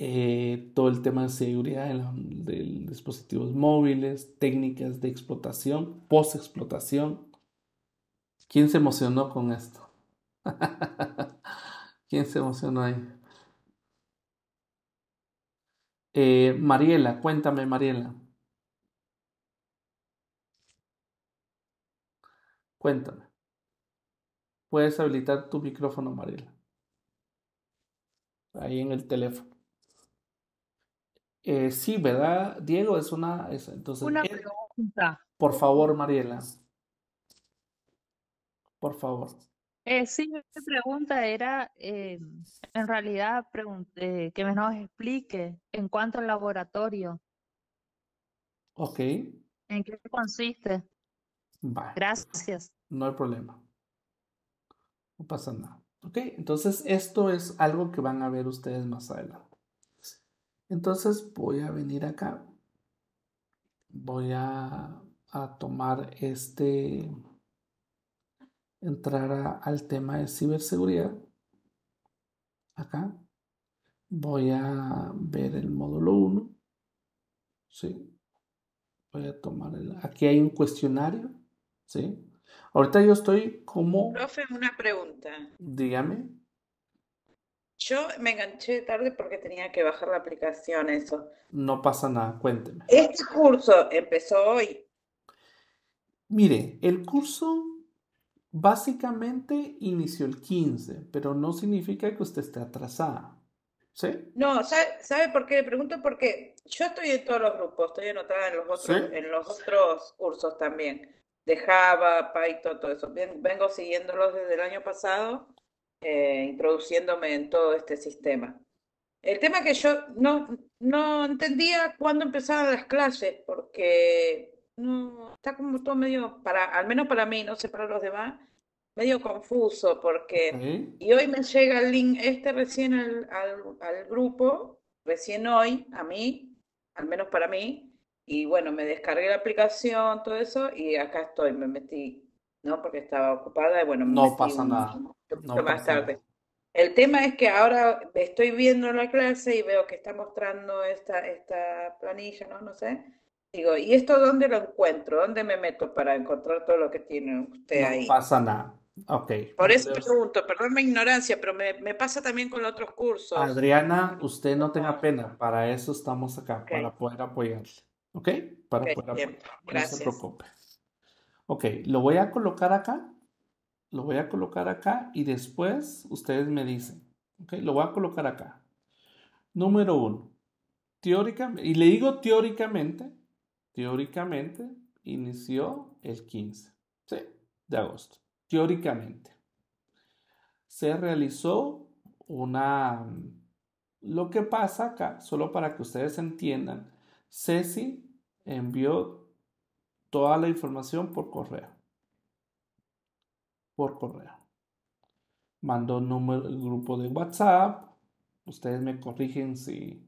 Eh, todo el tema de seguridad de, de dispositivos móviles, técnicas de explotación, post-explotación. ¿Quién se emocionó con esto? ¿Quién se emocionó ahí? Eh, Mariela, cuéntame, Mariela. Cuéntame. Puedes habilitar tu micrófono, Mariela. Ahí en el teléfono. Eh, sí, ¿verdad, Diego? Es una. entonces, una pregunta. Por favor, Mariela. Por favor. Eh, sí, mi pregunta era, eh, en realidad, pregunté, eh, que me nos explique en cuanto al laboratorio. Ok. ¿En qué consiste? Gracias. No hay problema. No pasa nada. Ok, entonces esto es algo que van a ver ustedes más adelante. Entonces voy a venir acá. Voy a tomar este entrar al tema de ciberseguridad. Acá voy a ver el módulo 1. ¿sí? Voy a tomar el... Aquí hay un cuestionario. ¿sí? Ahorita yo estoy como... Profe, una pregunta. Dígame. Yo me enganché tarde porque tenía que bajar la aplicación, eso. No pasa nada, cuénteme. ¿Este curso empezó hoy? Mire, el curso básicamente inició el 15, pero no significa que usted esté atrasada. ¿Sí? No, ¿sabe, por qué le pregunto? Porque yo estoy en todos los grupos, estoy anotada en los otros, en los otros cursos también, de Java, Python, todo eso. Vengo siguiéndolos desde el año pasado, eh, introduciéndome en todo este sistema. El tema que yo no, no entendía cuándo empezaban las clases, porque no, está como todo medio, para, al menos para mí, no sé para los demás, medio confuso, porque, y hoy me llega el link este recién al, al, grupo, recién hoy, a mí, al menos para mí, y bueno, me descargué la aplicación, todo eso, y acá estoy, me metí, ¿no? Porque estaba ocupada, y bueno, me no pasa nada. No más pasa tarde. Nada. El tema es que ahora estoy viendo la clase y veo que está mostrando esta, esta planilla, ¿no? No sé digo, ¿y esto dónde lo encuentro? ¿Dónde me meto para encontrar todo lo que tiene usted ahí? No pasa nada. Ok. Por eso pregunto, perdón mi ignorancia, pero me, pasa también con los otros cursos. Adriana, usted no tenga pena, para eso estamos acá, para poder apoyarle. ¿Ok? Para poder apoyarle. No se preocupe. Ok, lo voy a colocar acá, lo voy a colocar acá y después ustedes me dicen. Ok, lo voy a colocar acá. Número uno, teóricamente, y le digo teóricamente Teóricamente, inició el 15 de agosto. Teóricamente. Se realizó una... Lo que pasa acá, solo para que ustedes entiendan, Ceci envió toda la información por correo. Por correo. Mandó número, el grupo de WhatsApp. Ustedes me corrigen si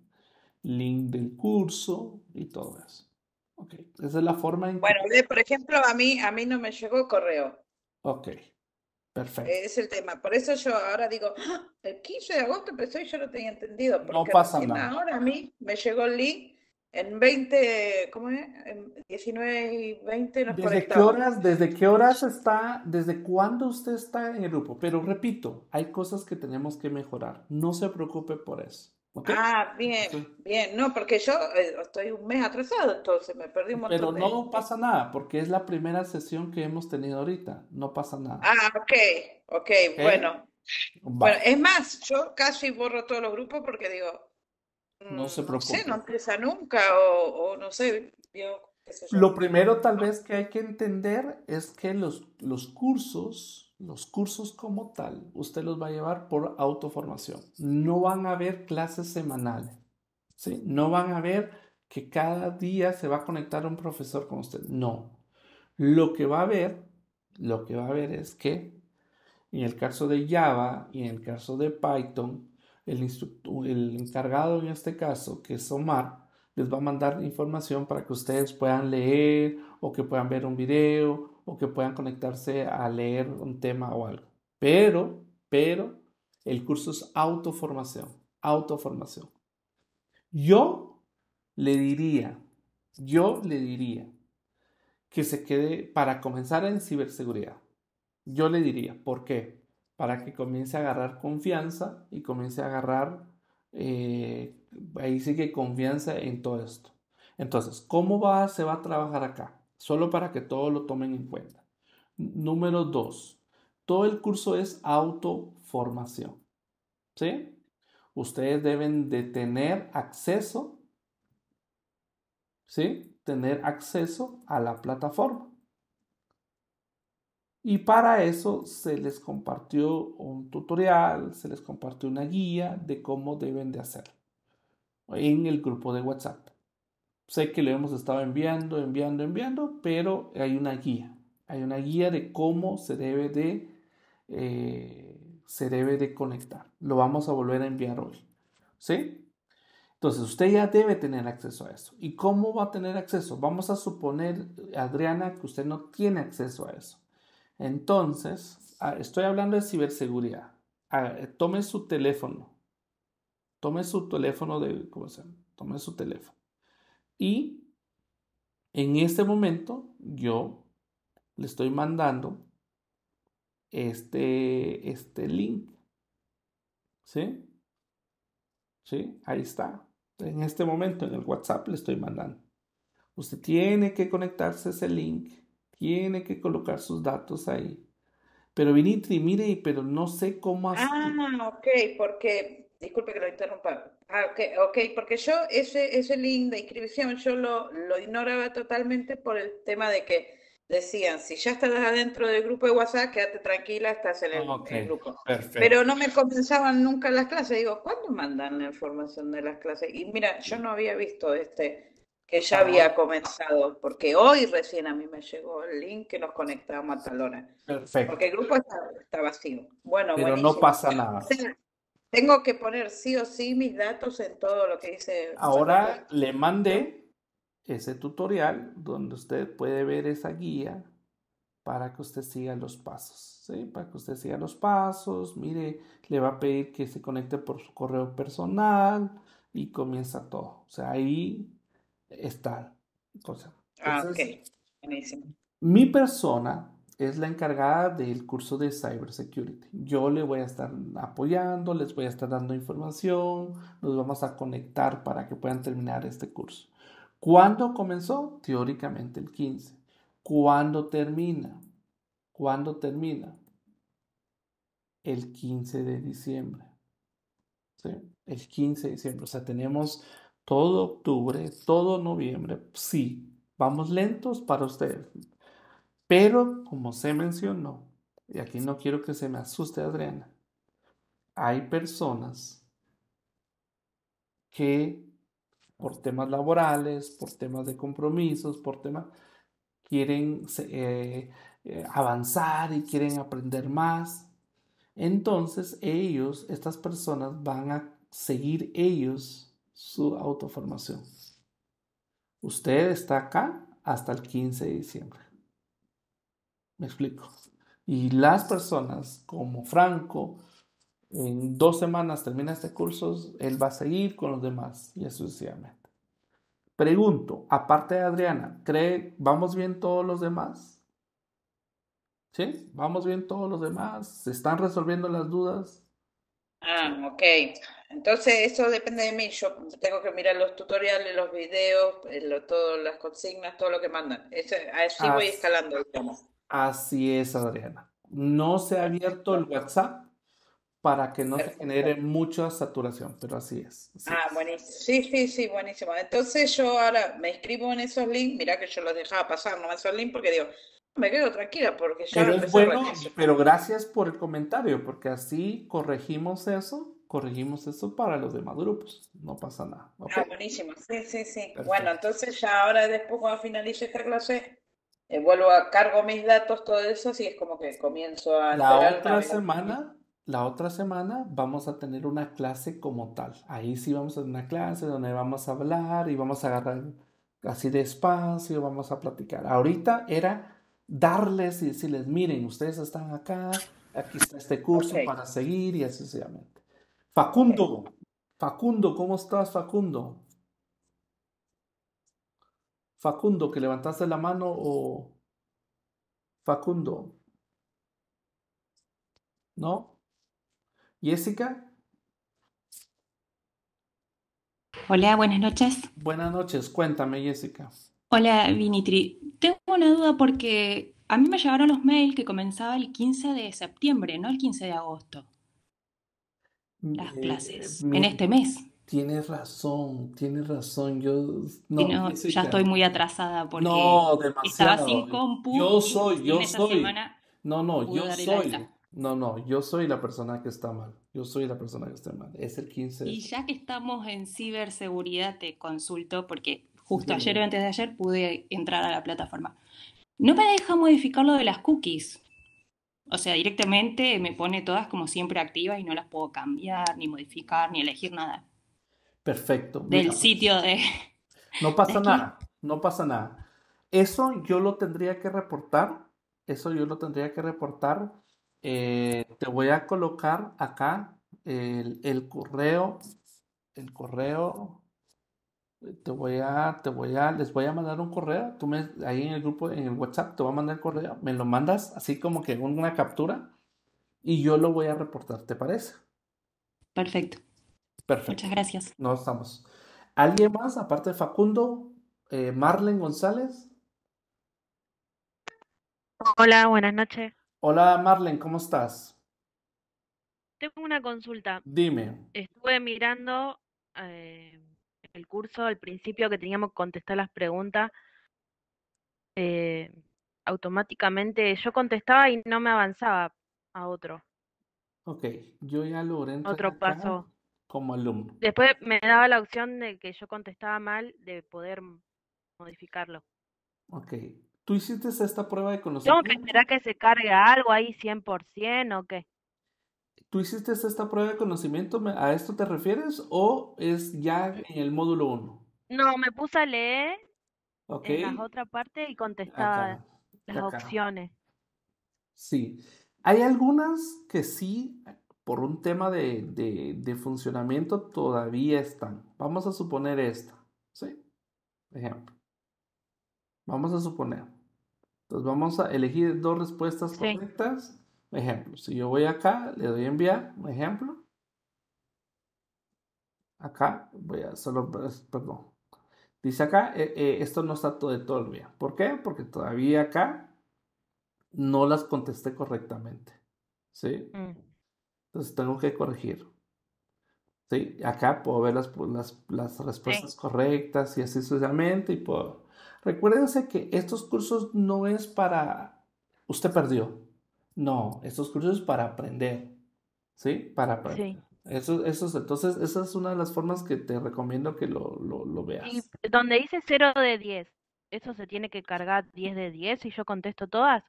link del curso y todo eso esa es la forma en Bueno, por ejemplo, a mí, a mí no me llegó correo. Ok, perfecto. Es el tema. Por eso yo ahora digo, ah, el 15 de agosto empezó y yo no tenía entendido. no pasa nada. Ahora a mí me llegó el link en 20, ¿cómo es? En 19 y 20 ¿Desde qué horas, ¿Desde qué horas está, desde cuándo usted está en el grupo? Pero repito, hay cosas que tenemos que mejorar. No se preocupe por eso. Ah, bien, bien. No, porque yo eh, estoy un mes atrasado, entonces me perdí un montón. Pero no pasa nada, porque es la primera sesión que hemos tenido ahorita. No pasa nada. Ah, ok, ok, bueno. Bueno, es más, yo casi borro todos los grupos porque digo. Mm, no se preocupe. No sé, no empieza nunca o, no sé. Lo primero tal vez que hay que entender es que los, los cursos los cursos como tal, usted los va a llevar por autoformación. No van a haber clases semanales. ¿sí? No van a haber que cada día se va a conectar un profesor con usted. No. Lo que va a haber, lo que va a ver es que en el caso de Java y en el caso de Python, el, el encargado en este caso, que es Omar, les va a mandar información para que ustedes puedan leer o que puedan ver un video o que puedan conectarse a leer un tema o algo. Pero, pero, el curso es autoformación, autoformación. Yo le diría, yo le diría que se quede para comenzar en ciberseguridad. Yo le diría, ¿por qué? Para que comience a agarrar confianza y comience a agarrar, eh, ahí sí que confianza en todo esto. Entonces, ¿cómo va, se va a trabajar acá? solo para que todos lo tomen en cuenta. Número dos, todo el curso es autoformación. ¿Sí? Ustedes deben de tener acceso, ¿sí? Tener acceso a la plataforma. Y para eso se les compartió un tutorial, se les compartió una guía de cómo deben de hacerlo en el grupo de WhatsApp. Sé que lo hemos estado enviando, enviando, enviando, pero hay una guía. Hay una guía de cómo se debe de, eh, se debe de conectar. Lo vamos a volver a enviar hoy. ¿Sí? Entonces, usted ya debe tener acceso a eso. ¿Y cómo va a tener acceso? Vamos a suponer, Adriana, que usted no tiene acceso a eso. Entonces, estoy hablando de ciberseguridad. Tome su teléfono. Tome su teléfono de, ¿cómo se llama? Tome su teléfono. Y en este momento yo le estoy mandando este, este link. ¿Sí? ¿Sí? Ahí está. En este momento en el WhatsApp le estoy mandando. Usted tiene que conectarse a ese link, tiene que colocar sus datos ahí. Pero Vinitri, mire, pero no sé cómo hacer. Ah, ok, porque disculpe que lo interrumpa. Ah, okay, ok, porque yo ese, ese link de inscripción yo lo, ignoraba totalmente por el tema de que decían, si ya estás adentro del grupo de WhatsApp, quédate tranquila, estás en el, grupo. Pero no me comenzaban nunca las clases. Digo, ¿cuándo mandan la información de las clases? Y mira, yo no había visto este que ya ah. había comenzado, porque hoy recién a mí me llegó el link que nos conectamos a Talona. Perfecto. Porque el grupo está, vacío. Bueno, Pero no pasa nada. Tengo que poner sí o sí mis datos en todo lo que dice. Ahora le mandé ese tutorial donde usted puede ver esa guía para que usted siga los pasos, ¿sí? Para que usted siga los pasos, mire, le va a pedir que se conecte por su correo personal y comienza todo. O sea, ahí está. Ah, ok. Buenísimo. Mi persona es la encargada del curso de cybersecurity. Yo le voy a estar apoyando, les voy a estar dando información, nos vamos a conectar para que puedan terminar este curso. ¿Cuándo comenzó? Teóricamente el 15. ¿Cuándo termina? ¿Cuándo termina? El 15 de diciembre. El 15 de diciembre. O sea, tenemos todo octubre, todo noviembre. Sí, vamos lentos para ustedes. Pero, como se mencionó, y aquí no quiero que se me asuste Adriana, hay personas que por temas laborales, por temas de compromisos, por temas, quieren eh, eh, avanzar y quieren aprender más. Entonces ellos, estas personas van a seguir ellos su autoformación. Usted está acá hasta el 15 de diciembre. Me explico. Y las personas como Franco, en dos semanas termina este curso, él va a seguir con los demás y así sucesivamente. Pregunto, aparte de Adriana, ¿cree, vamos bien todos los demás? ¿Sí? ¿Vamos bien todos los demás? ¿Se están resolviendo las dudas? Ah, ok. Entonces, eso depende de mí. Yo tengo que mirar los tutoriales, los videos, eh, todas las consignas, todo lo que mandan. así voy escalando, tema. Así es, Adriana. No se ha abierto el WhatsApp para que no se genere mucha saturación, pero así es. ah, buenísimo. Sí, sí, sí, buenísimo. Entonces yo ahora me inscribo en esos links, Mira que yo los dejaba pasar no el link porque digo, me quedo tranquila porque ya... Pero bueno, pero gracias por el comentario, porque así corregimos eso, corregimos eso para los demás grupos, no pasa nada. Ah, buenísimo, sí, sí, sí. Bueno, entonces ya ahora después cuando finalice esta clase, eh, vuelvo a cargo mis datos, todo eso, y es como que comienzo a... La otra semana, la otra semana vamos a tener una clase como tal. Ahí sí vamos a tener una clase donde vamos a hablar y vamos a agarrar así espacio, vamos a platicar. Ahorita era darles y decirles, miren, ustedes están acá, aquí está este curso para seguir y así sucesivamente. Facundo, Facundo, ¿cómo estás, Facundo? Facundo, que levantaste la mano o Facundo. ¿No? Jessica. Hola, buenas noches. Buenas noches, cuéntame Jessica. Hola Vinitri, tengo una duda porque a mí me llevaron los mails que comenzaba el 15 de septiembre, no el 15 de agosto. Mm, Las eh, clases, en este mes. Tienes razón, tienes razón. Yo no, ya estoy muy atrasada porque no, estaba sin compu. Yo soy, yo soy. No, no, yo soy. No, no, yo soy la persona que está mal. Yo soy la persona que está mal. Es el 15. Y ya que estamos en ciberseguridad, te consulto porque justo ayer o antes de ayer pude entrar a la plataforma. No me deja modificar lo de las cookies. O sea, directamente me pone todas como siempre activas y no las puedo cambiar, ni modificar, ni elegir nada. Perfecto. Del sitio de... No pasa nada, no pasa nada. Eso yo lo tendría que reportar, eso yo lo tendría que reportar. Eh, te voy a colocar acá el, correo, el correo, te voy a, te voy a, les voy a mandar un correo, tú me, ahí en el grupo, en el WhatsApp, te voy a mandar el correo, me lo mandas así como que una captura y yo lo voy a reportar, ¿te parece? Perfecto. Muchas gracias. No estamos. ¿Alguien más, aparte de Facundo? Eh, Marlen González. Hola, buenas noches. Hola Marlen, ¿cómo estás? Tengo una consulta. Dime. Estuve mirando eh, el curso al principio que teníamos que contestar las preguntas. Eh, automáticamente yo contestaba y no me avanzaba a otro. Ok, yo ya logré Otro paso como alumno. Después me daba la opción de que yo contestaba mal de poder modificarlo. Ok. ¿Tú hiciste esta prueba de conocimiento? ¿Tengo que que se cargue algo ahí 100% o qué? ¿Tú hiciste esta prueba de conocimiento? ¿A esto te refieres o es ya en el módulo 1? No, me puse a leer en la otra parte y ah, contestaba las opciones. Sí. Hay algunas que sí por un tema de, funcionamiento todavía están. Vamos a suponer esta, ¿sí? Ejemplo. Vamos a suponer. Entonces vamos a elegir dos respuestas correctas. Ejemplo, si yo voy acá, le doy enviar, un ejemplo. Acá, voy a solo, perdón. Dice acá, eh, eh, esto no está todo de día. ¿Por qué? Porque todavía acá no las contesté correctamente. ¿Sí? Mm. Entonces tengo que corregir. ¿Sí? Acá puedo ver las, las, respuestas correctas y así sucesivamente. Y puedo... Recuérdense que estos cursos no es para usted perdió. No, estos cursos es para aprender. ¿Sí? Para aprender. Eso, entonces, esa es una de las formas que te recomiendo que lo, lo, veas. Y donde dice 0 de 10, ¿eso se tiene que cargar 10 de 10 y yo contesto todas?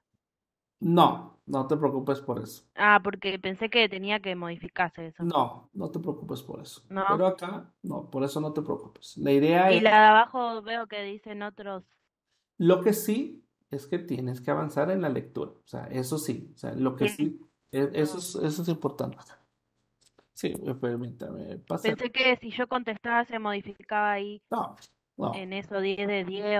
No, no te preocupes por eso. Ah, porque pensé que tenía que modificarse eso. No, no te preocupes por eso. ¿No? Pero acá, no, por eso no te preocupes. La idea es... y la de abajo veo que dicen otros. Lo que sí es que tienes que avanzar en la lectura. O sea, eso sí. O sea, lo que sí, e, eso, es, eso es importante. Sí, eh, permítame. Pensé que si yo contestaba se modificaba ahí. No, en esos 10 de 10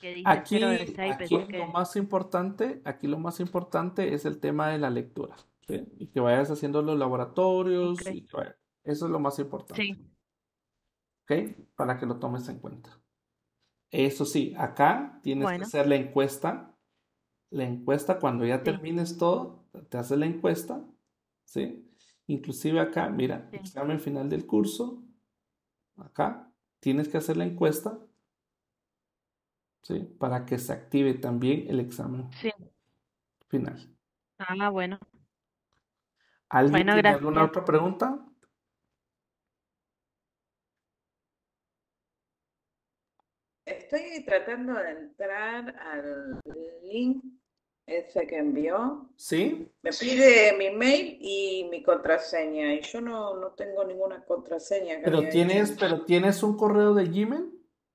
que aquí, aquí lo más importante, aquí lo más importante es el tema de la lectura. Y que vayas haciendo los laboratorios. Y Eso es lo más importante. Sí. ¿Ok? Para que lo tomes en cuenta. Eso sí, acá tienes que hacer la encuesta. La encuesta, cuando ya termines todo, te haces la encuesta. ¿Sí? Inclusive acá, mira, examen final del curso. Acá, tienes que hacer la encuesta ¿sí? para que se active también el examen sí. final. Ah, bueno. ¿Alguien alguna otra pregunta? Estoy tratando de entrar al link ese que envió. Sí. Me pide mi mail y mi contraseña. Y yo no, no tengo ninguna contraseña. pero tienes, pero tienes un correo de Gmail.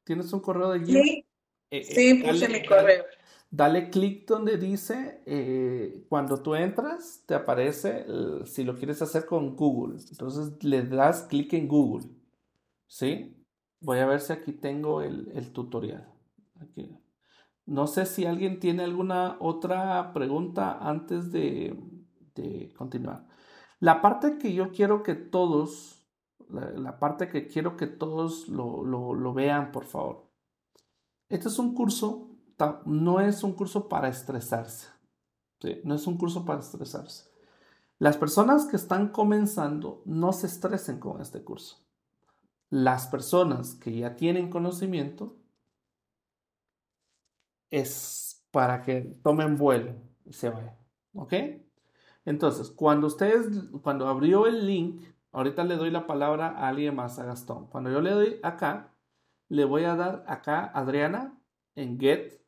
¿Tienes un correo de Gmail? Sí, eh, eh, sí puse mi correo. Dale, clic donde dice eh, cuando tú entras, te aparece si lo quieres hacer con Google. Entonces le das clic en Google. ¿Sí? Voy a ver si aquí tengo el, el tutorial. Aquí. No sé si alguien tiene alguna otra pregunta antes de, continuar. La parte que yo quiero que todos, la, parte que quiero que todos lo, vean, por favor. Este es un curso, no es un curso para estresarse. No es un curso para estresarse. Las personas que están comenzando no se estresen con este curso. Las personas que ya tienen conocimiento es para que tomen vuelo y se vaya ¿Ok? Entonces, cuando ustedes, cuando abrió el link, ahorita le doy la palabra a alguien más, a Gastón. Cuando yo le doy acá, le voy a dar acá Adriana en get,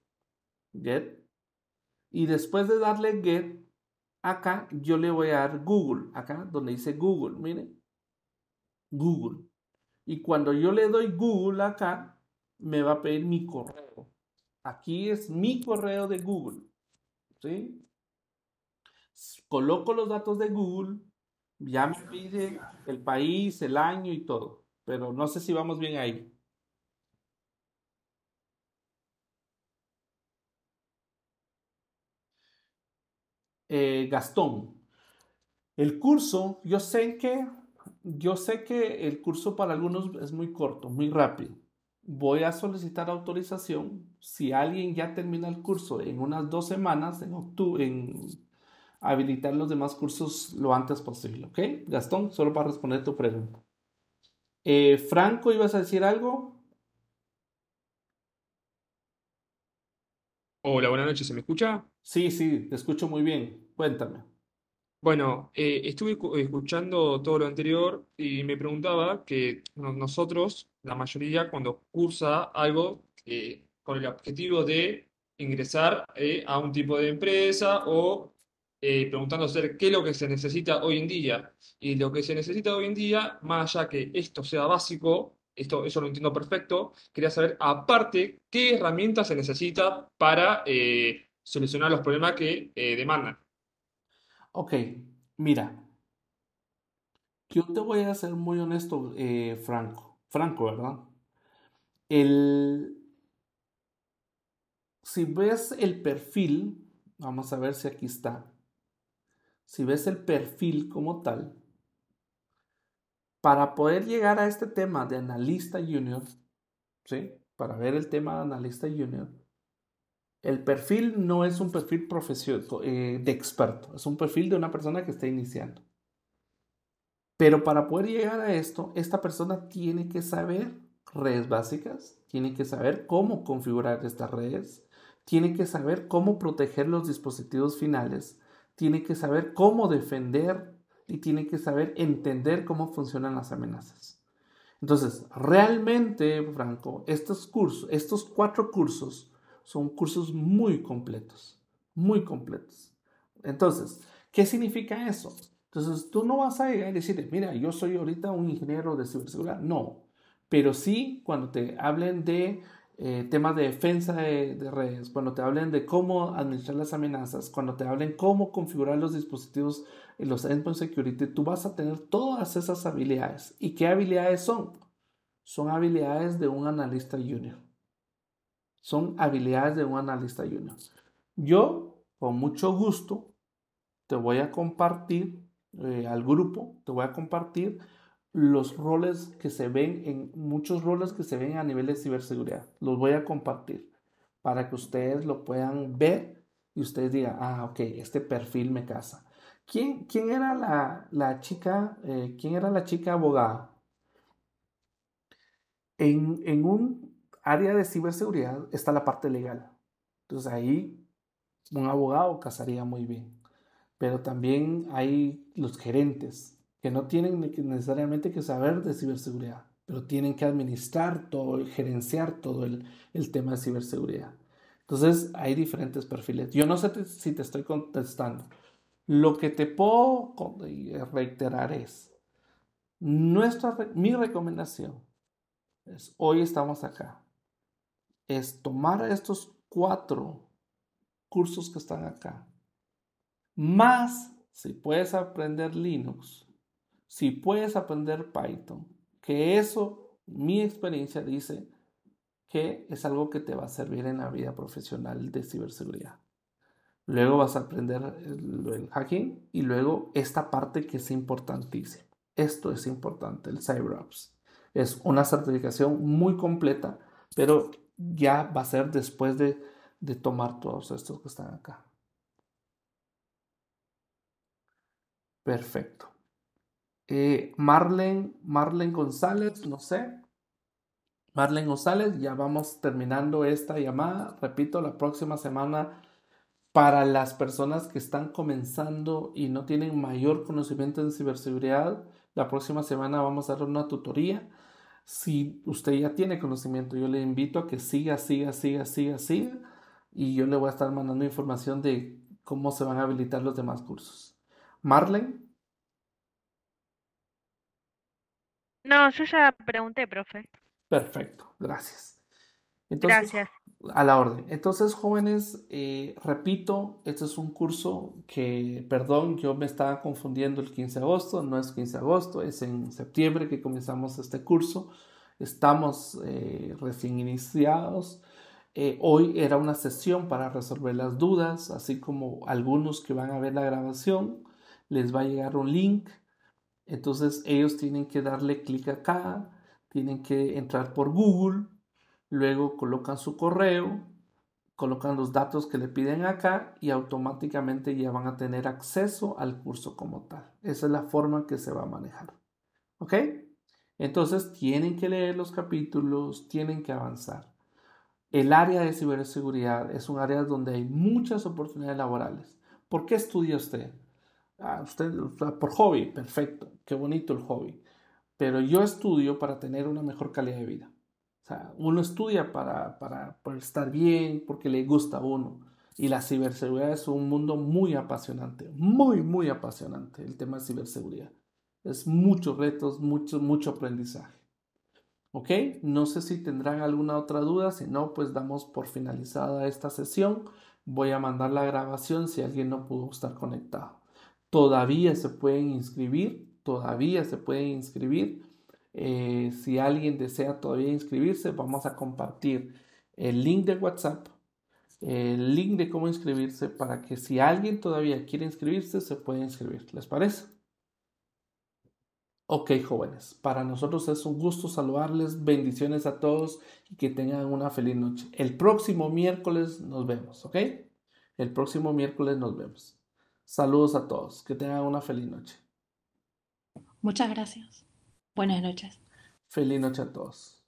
get. Y después de darle get, acá yo le voy a dar Google, acá donde dice Google, miren. Google. Y cuando yo le doy Google acá, me va a pedir mi correo. Aquí es mi correo de Google. ¿sí? Coloco los datos de Google, ya me pide el país, el año y todo, pero no sé si vamos bien ahí. Eh, Gastón, el curso, yo sé que yo sé que el curso para algunos es muy corto, muy rápido voy a solicitar autorización. Si alguien ya termina el curso en unas dos semanas, en en habilitar los demás cursos lo antes posible. ¿Ok? Gastón, solo para responder tu pregunta. Eh, Franco, ¿ibas a decir algo? Hola, buenas noches, ¿se me escucha? Sí, sí, te escucho muy bien. Cuéntame. Bueno, eh, estuve escuchando todo lo anterior y me preguntaba que nosotros, la mayoría, cuando cursa algo eh, con el objetivo de ingresar eh, a un tipo de empresa o preguntándose qué es lo que se necesita hoy en día. Y lo que se necesita hoy en día, más allá que esto sea básico, esto, eso lo entiendo perfecto, quería saber aparte qué herramientas se necesita para solucionar los problemas que demandan. Ok, mira. Yo te voy a ser muy honesto, eh, Franco. Franco, ¿verdad? El... Si ves el perfil, vamos a ver si aquí está. Si ves el perfil como tal, para poder llegar a este tema de analista junior, ¿sí? Para ver el tema de analista junior, el perfil no es un perfil profesional, eh, de experto, es un perfil de una persona que está iniciando. Pero para poder llegar a esto, esta persona tiene que saber redes básicas, tiene que saber cómo configurar estas redes, tiene que saber cómo proteger los dispositivos finales, tiene que saber cómo defender y tiene que saber entender cómo funcionan las amenazas. Entonces, realmente, Franco, estos cursos, estos cuatro cursos son cursos muy completos, muy completos. Entonces, ¿qué significa eso? Entonces, tú no vas a llegar y decir, mira, yo soy ahorita un ingeniero de ciberseguridad. No, pero sí cuando te hablen de eh, temas de defensa de, redes, cuando te hablen de cómo administrar las amenazas, cuando te hablen cómo configurar los dispositivos, eh, los endpoint security, tú vas a tener todas esas habilidades. ¿Y qué habilidades son? Son habilidades de un analista junior. Son habilidades de un analista junior. Yo, con mucho gusto, te voy a compartir eh, al grupo, te voy a compartir los roles que se ven en muchos roles que se ven a nivel de ciberseguridad. Los voy a compartir para que ustedes lo puedan ver y ustedes digan, ah, ok, este perfil me casa. ¿Quién, era la, chica? Eh, ¿Quién era la chica abogada? en, un, área de ciberseguridad está la parte legal. Entonces ahí un abogado casaría muy bien. Pero también hay los gerentes que no tienen necesariamente que saber de ciberseguridad, pero tienen que administrar todo, gerenciar todo el, el tema de ciberseguridad. Entonces hay diferentes perfiles. Yo no sé si te estoy contestando. Lo que te puedo reiterar es, nuestra, mi recomendación es, hoy estamos acá, es tomar estos cuatro cursos que están acá, más si puedes aprender Linux, si puedes aprender Python, que eso, mi experiencia dice que es algo que te va a servir en la vida profesional de ciberseguridad. Luego vas a aprender el, hacking y luego esta parte que es importantísima. Esto es importante, el CyberOps. Es una certificación muy completa, pero ya va a ser después de, de tomar todos estos que están acá. Perfecto. Eh, Marlen, Marlen González, no sé. Marlen González, ya vamos terminando esta llamada. Repito, la próxima semana para las personas que están comenzando y no tienen mayor conocimiento de ciberseguridad, la próxima semana vamos a dar una tutoría si usted ya tiene conocimiento, yo le invito a que siga, siga, siga, siga, siga. Y yo le voy a estar mandando información de cómo se van a habilitar los demás cursos. Marlene. No, yo ya pregunté, profe. Perfecto, gracias. Entonces, gracias. A la orden. Entonces, jóvenes, eh, repito, este es un curso que, perdón, yo me estaba confundiendo el 15 de agosto, no es 15 de agosto, es en septiembre que comenzamos este curso. Estamos eh, recién iniciados. Eh, hoy era una sesión para resolver las dudas, así como algunos que van a ver la grabación, les va a llegar un link. Entonces ellos tienen que darle clic acá, tienen que entrar por Google Luego colocan su correo, colocan los datos que le piden acá y automáticamente ya van a tener acceso al curso como tal. Esa es la forma que se va a manejar. ¿Ok? Entonces tienen que leer los capítulos, tienen que avanzar. El área de ciberseguridad es un área donde hay muchas oportunidades laborales. ¿Por qué estudia usted? Ah, usted por hobby, perfecto, qué bonito el hobby. Pero yo estudio para tener una mejor calidad de vida uno estudia para, para, para, estar bien, porque le gusta a uno. Y la ciberseguridad es un mundo muy apasionante, muy, muy apasionante el tema de ciberseguridad. Es muchos retos, mucho, mucho aprendizaje. ¿Ok? No sé si tendrán alguna otra duda, si no, pues damos por finalizada esta sesión. Voy a mandar la grabación si alguien no pudo estar conectado. Todavía se pueden inscribir, todavía se pueden inscribir eh, si alguien desea todavía inscribirse, vamos a compartir el link de WhatsApp, el link de cómo inscribirse para que si alguien todavía quiere inscribirse, se puede inscribir. ¿Les parece? Ok, jóvenes, para nosotros es un gusto saludarles, bendiciones a todos y que tengan una feliz noche. El próximo miércoles nos vemos, ¿ok? El próximo miércoles nos vemos. Saludos a todos, que tengan una feliz noche. Muchas gracias. Buenas noches. Feliz noche a todos.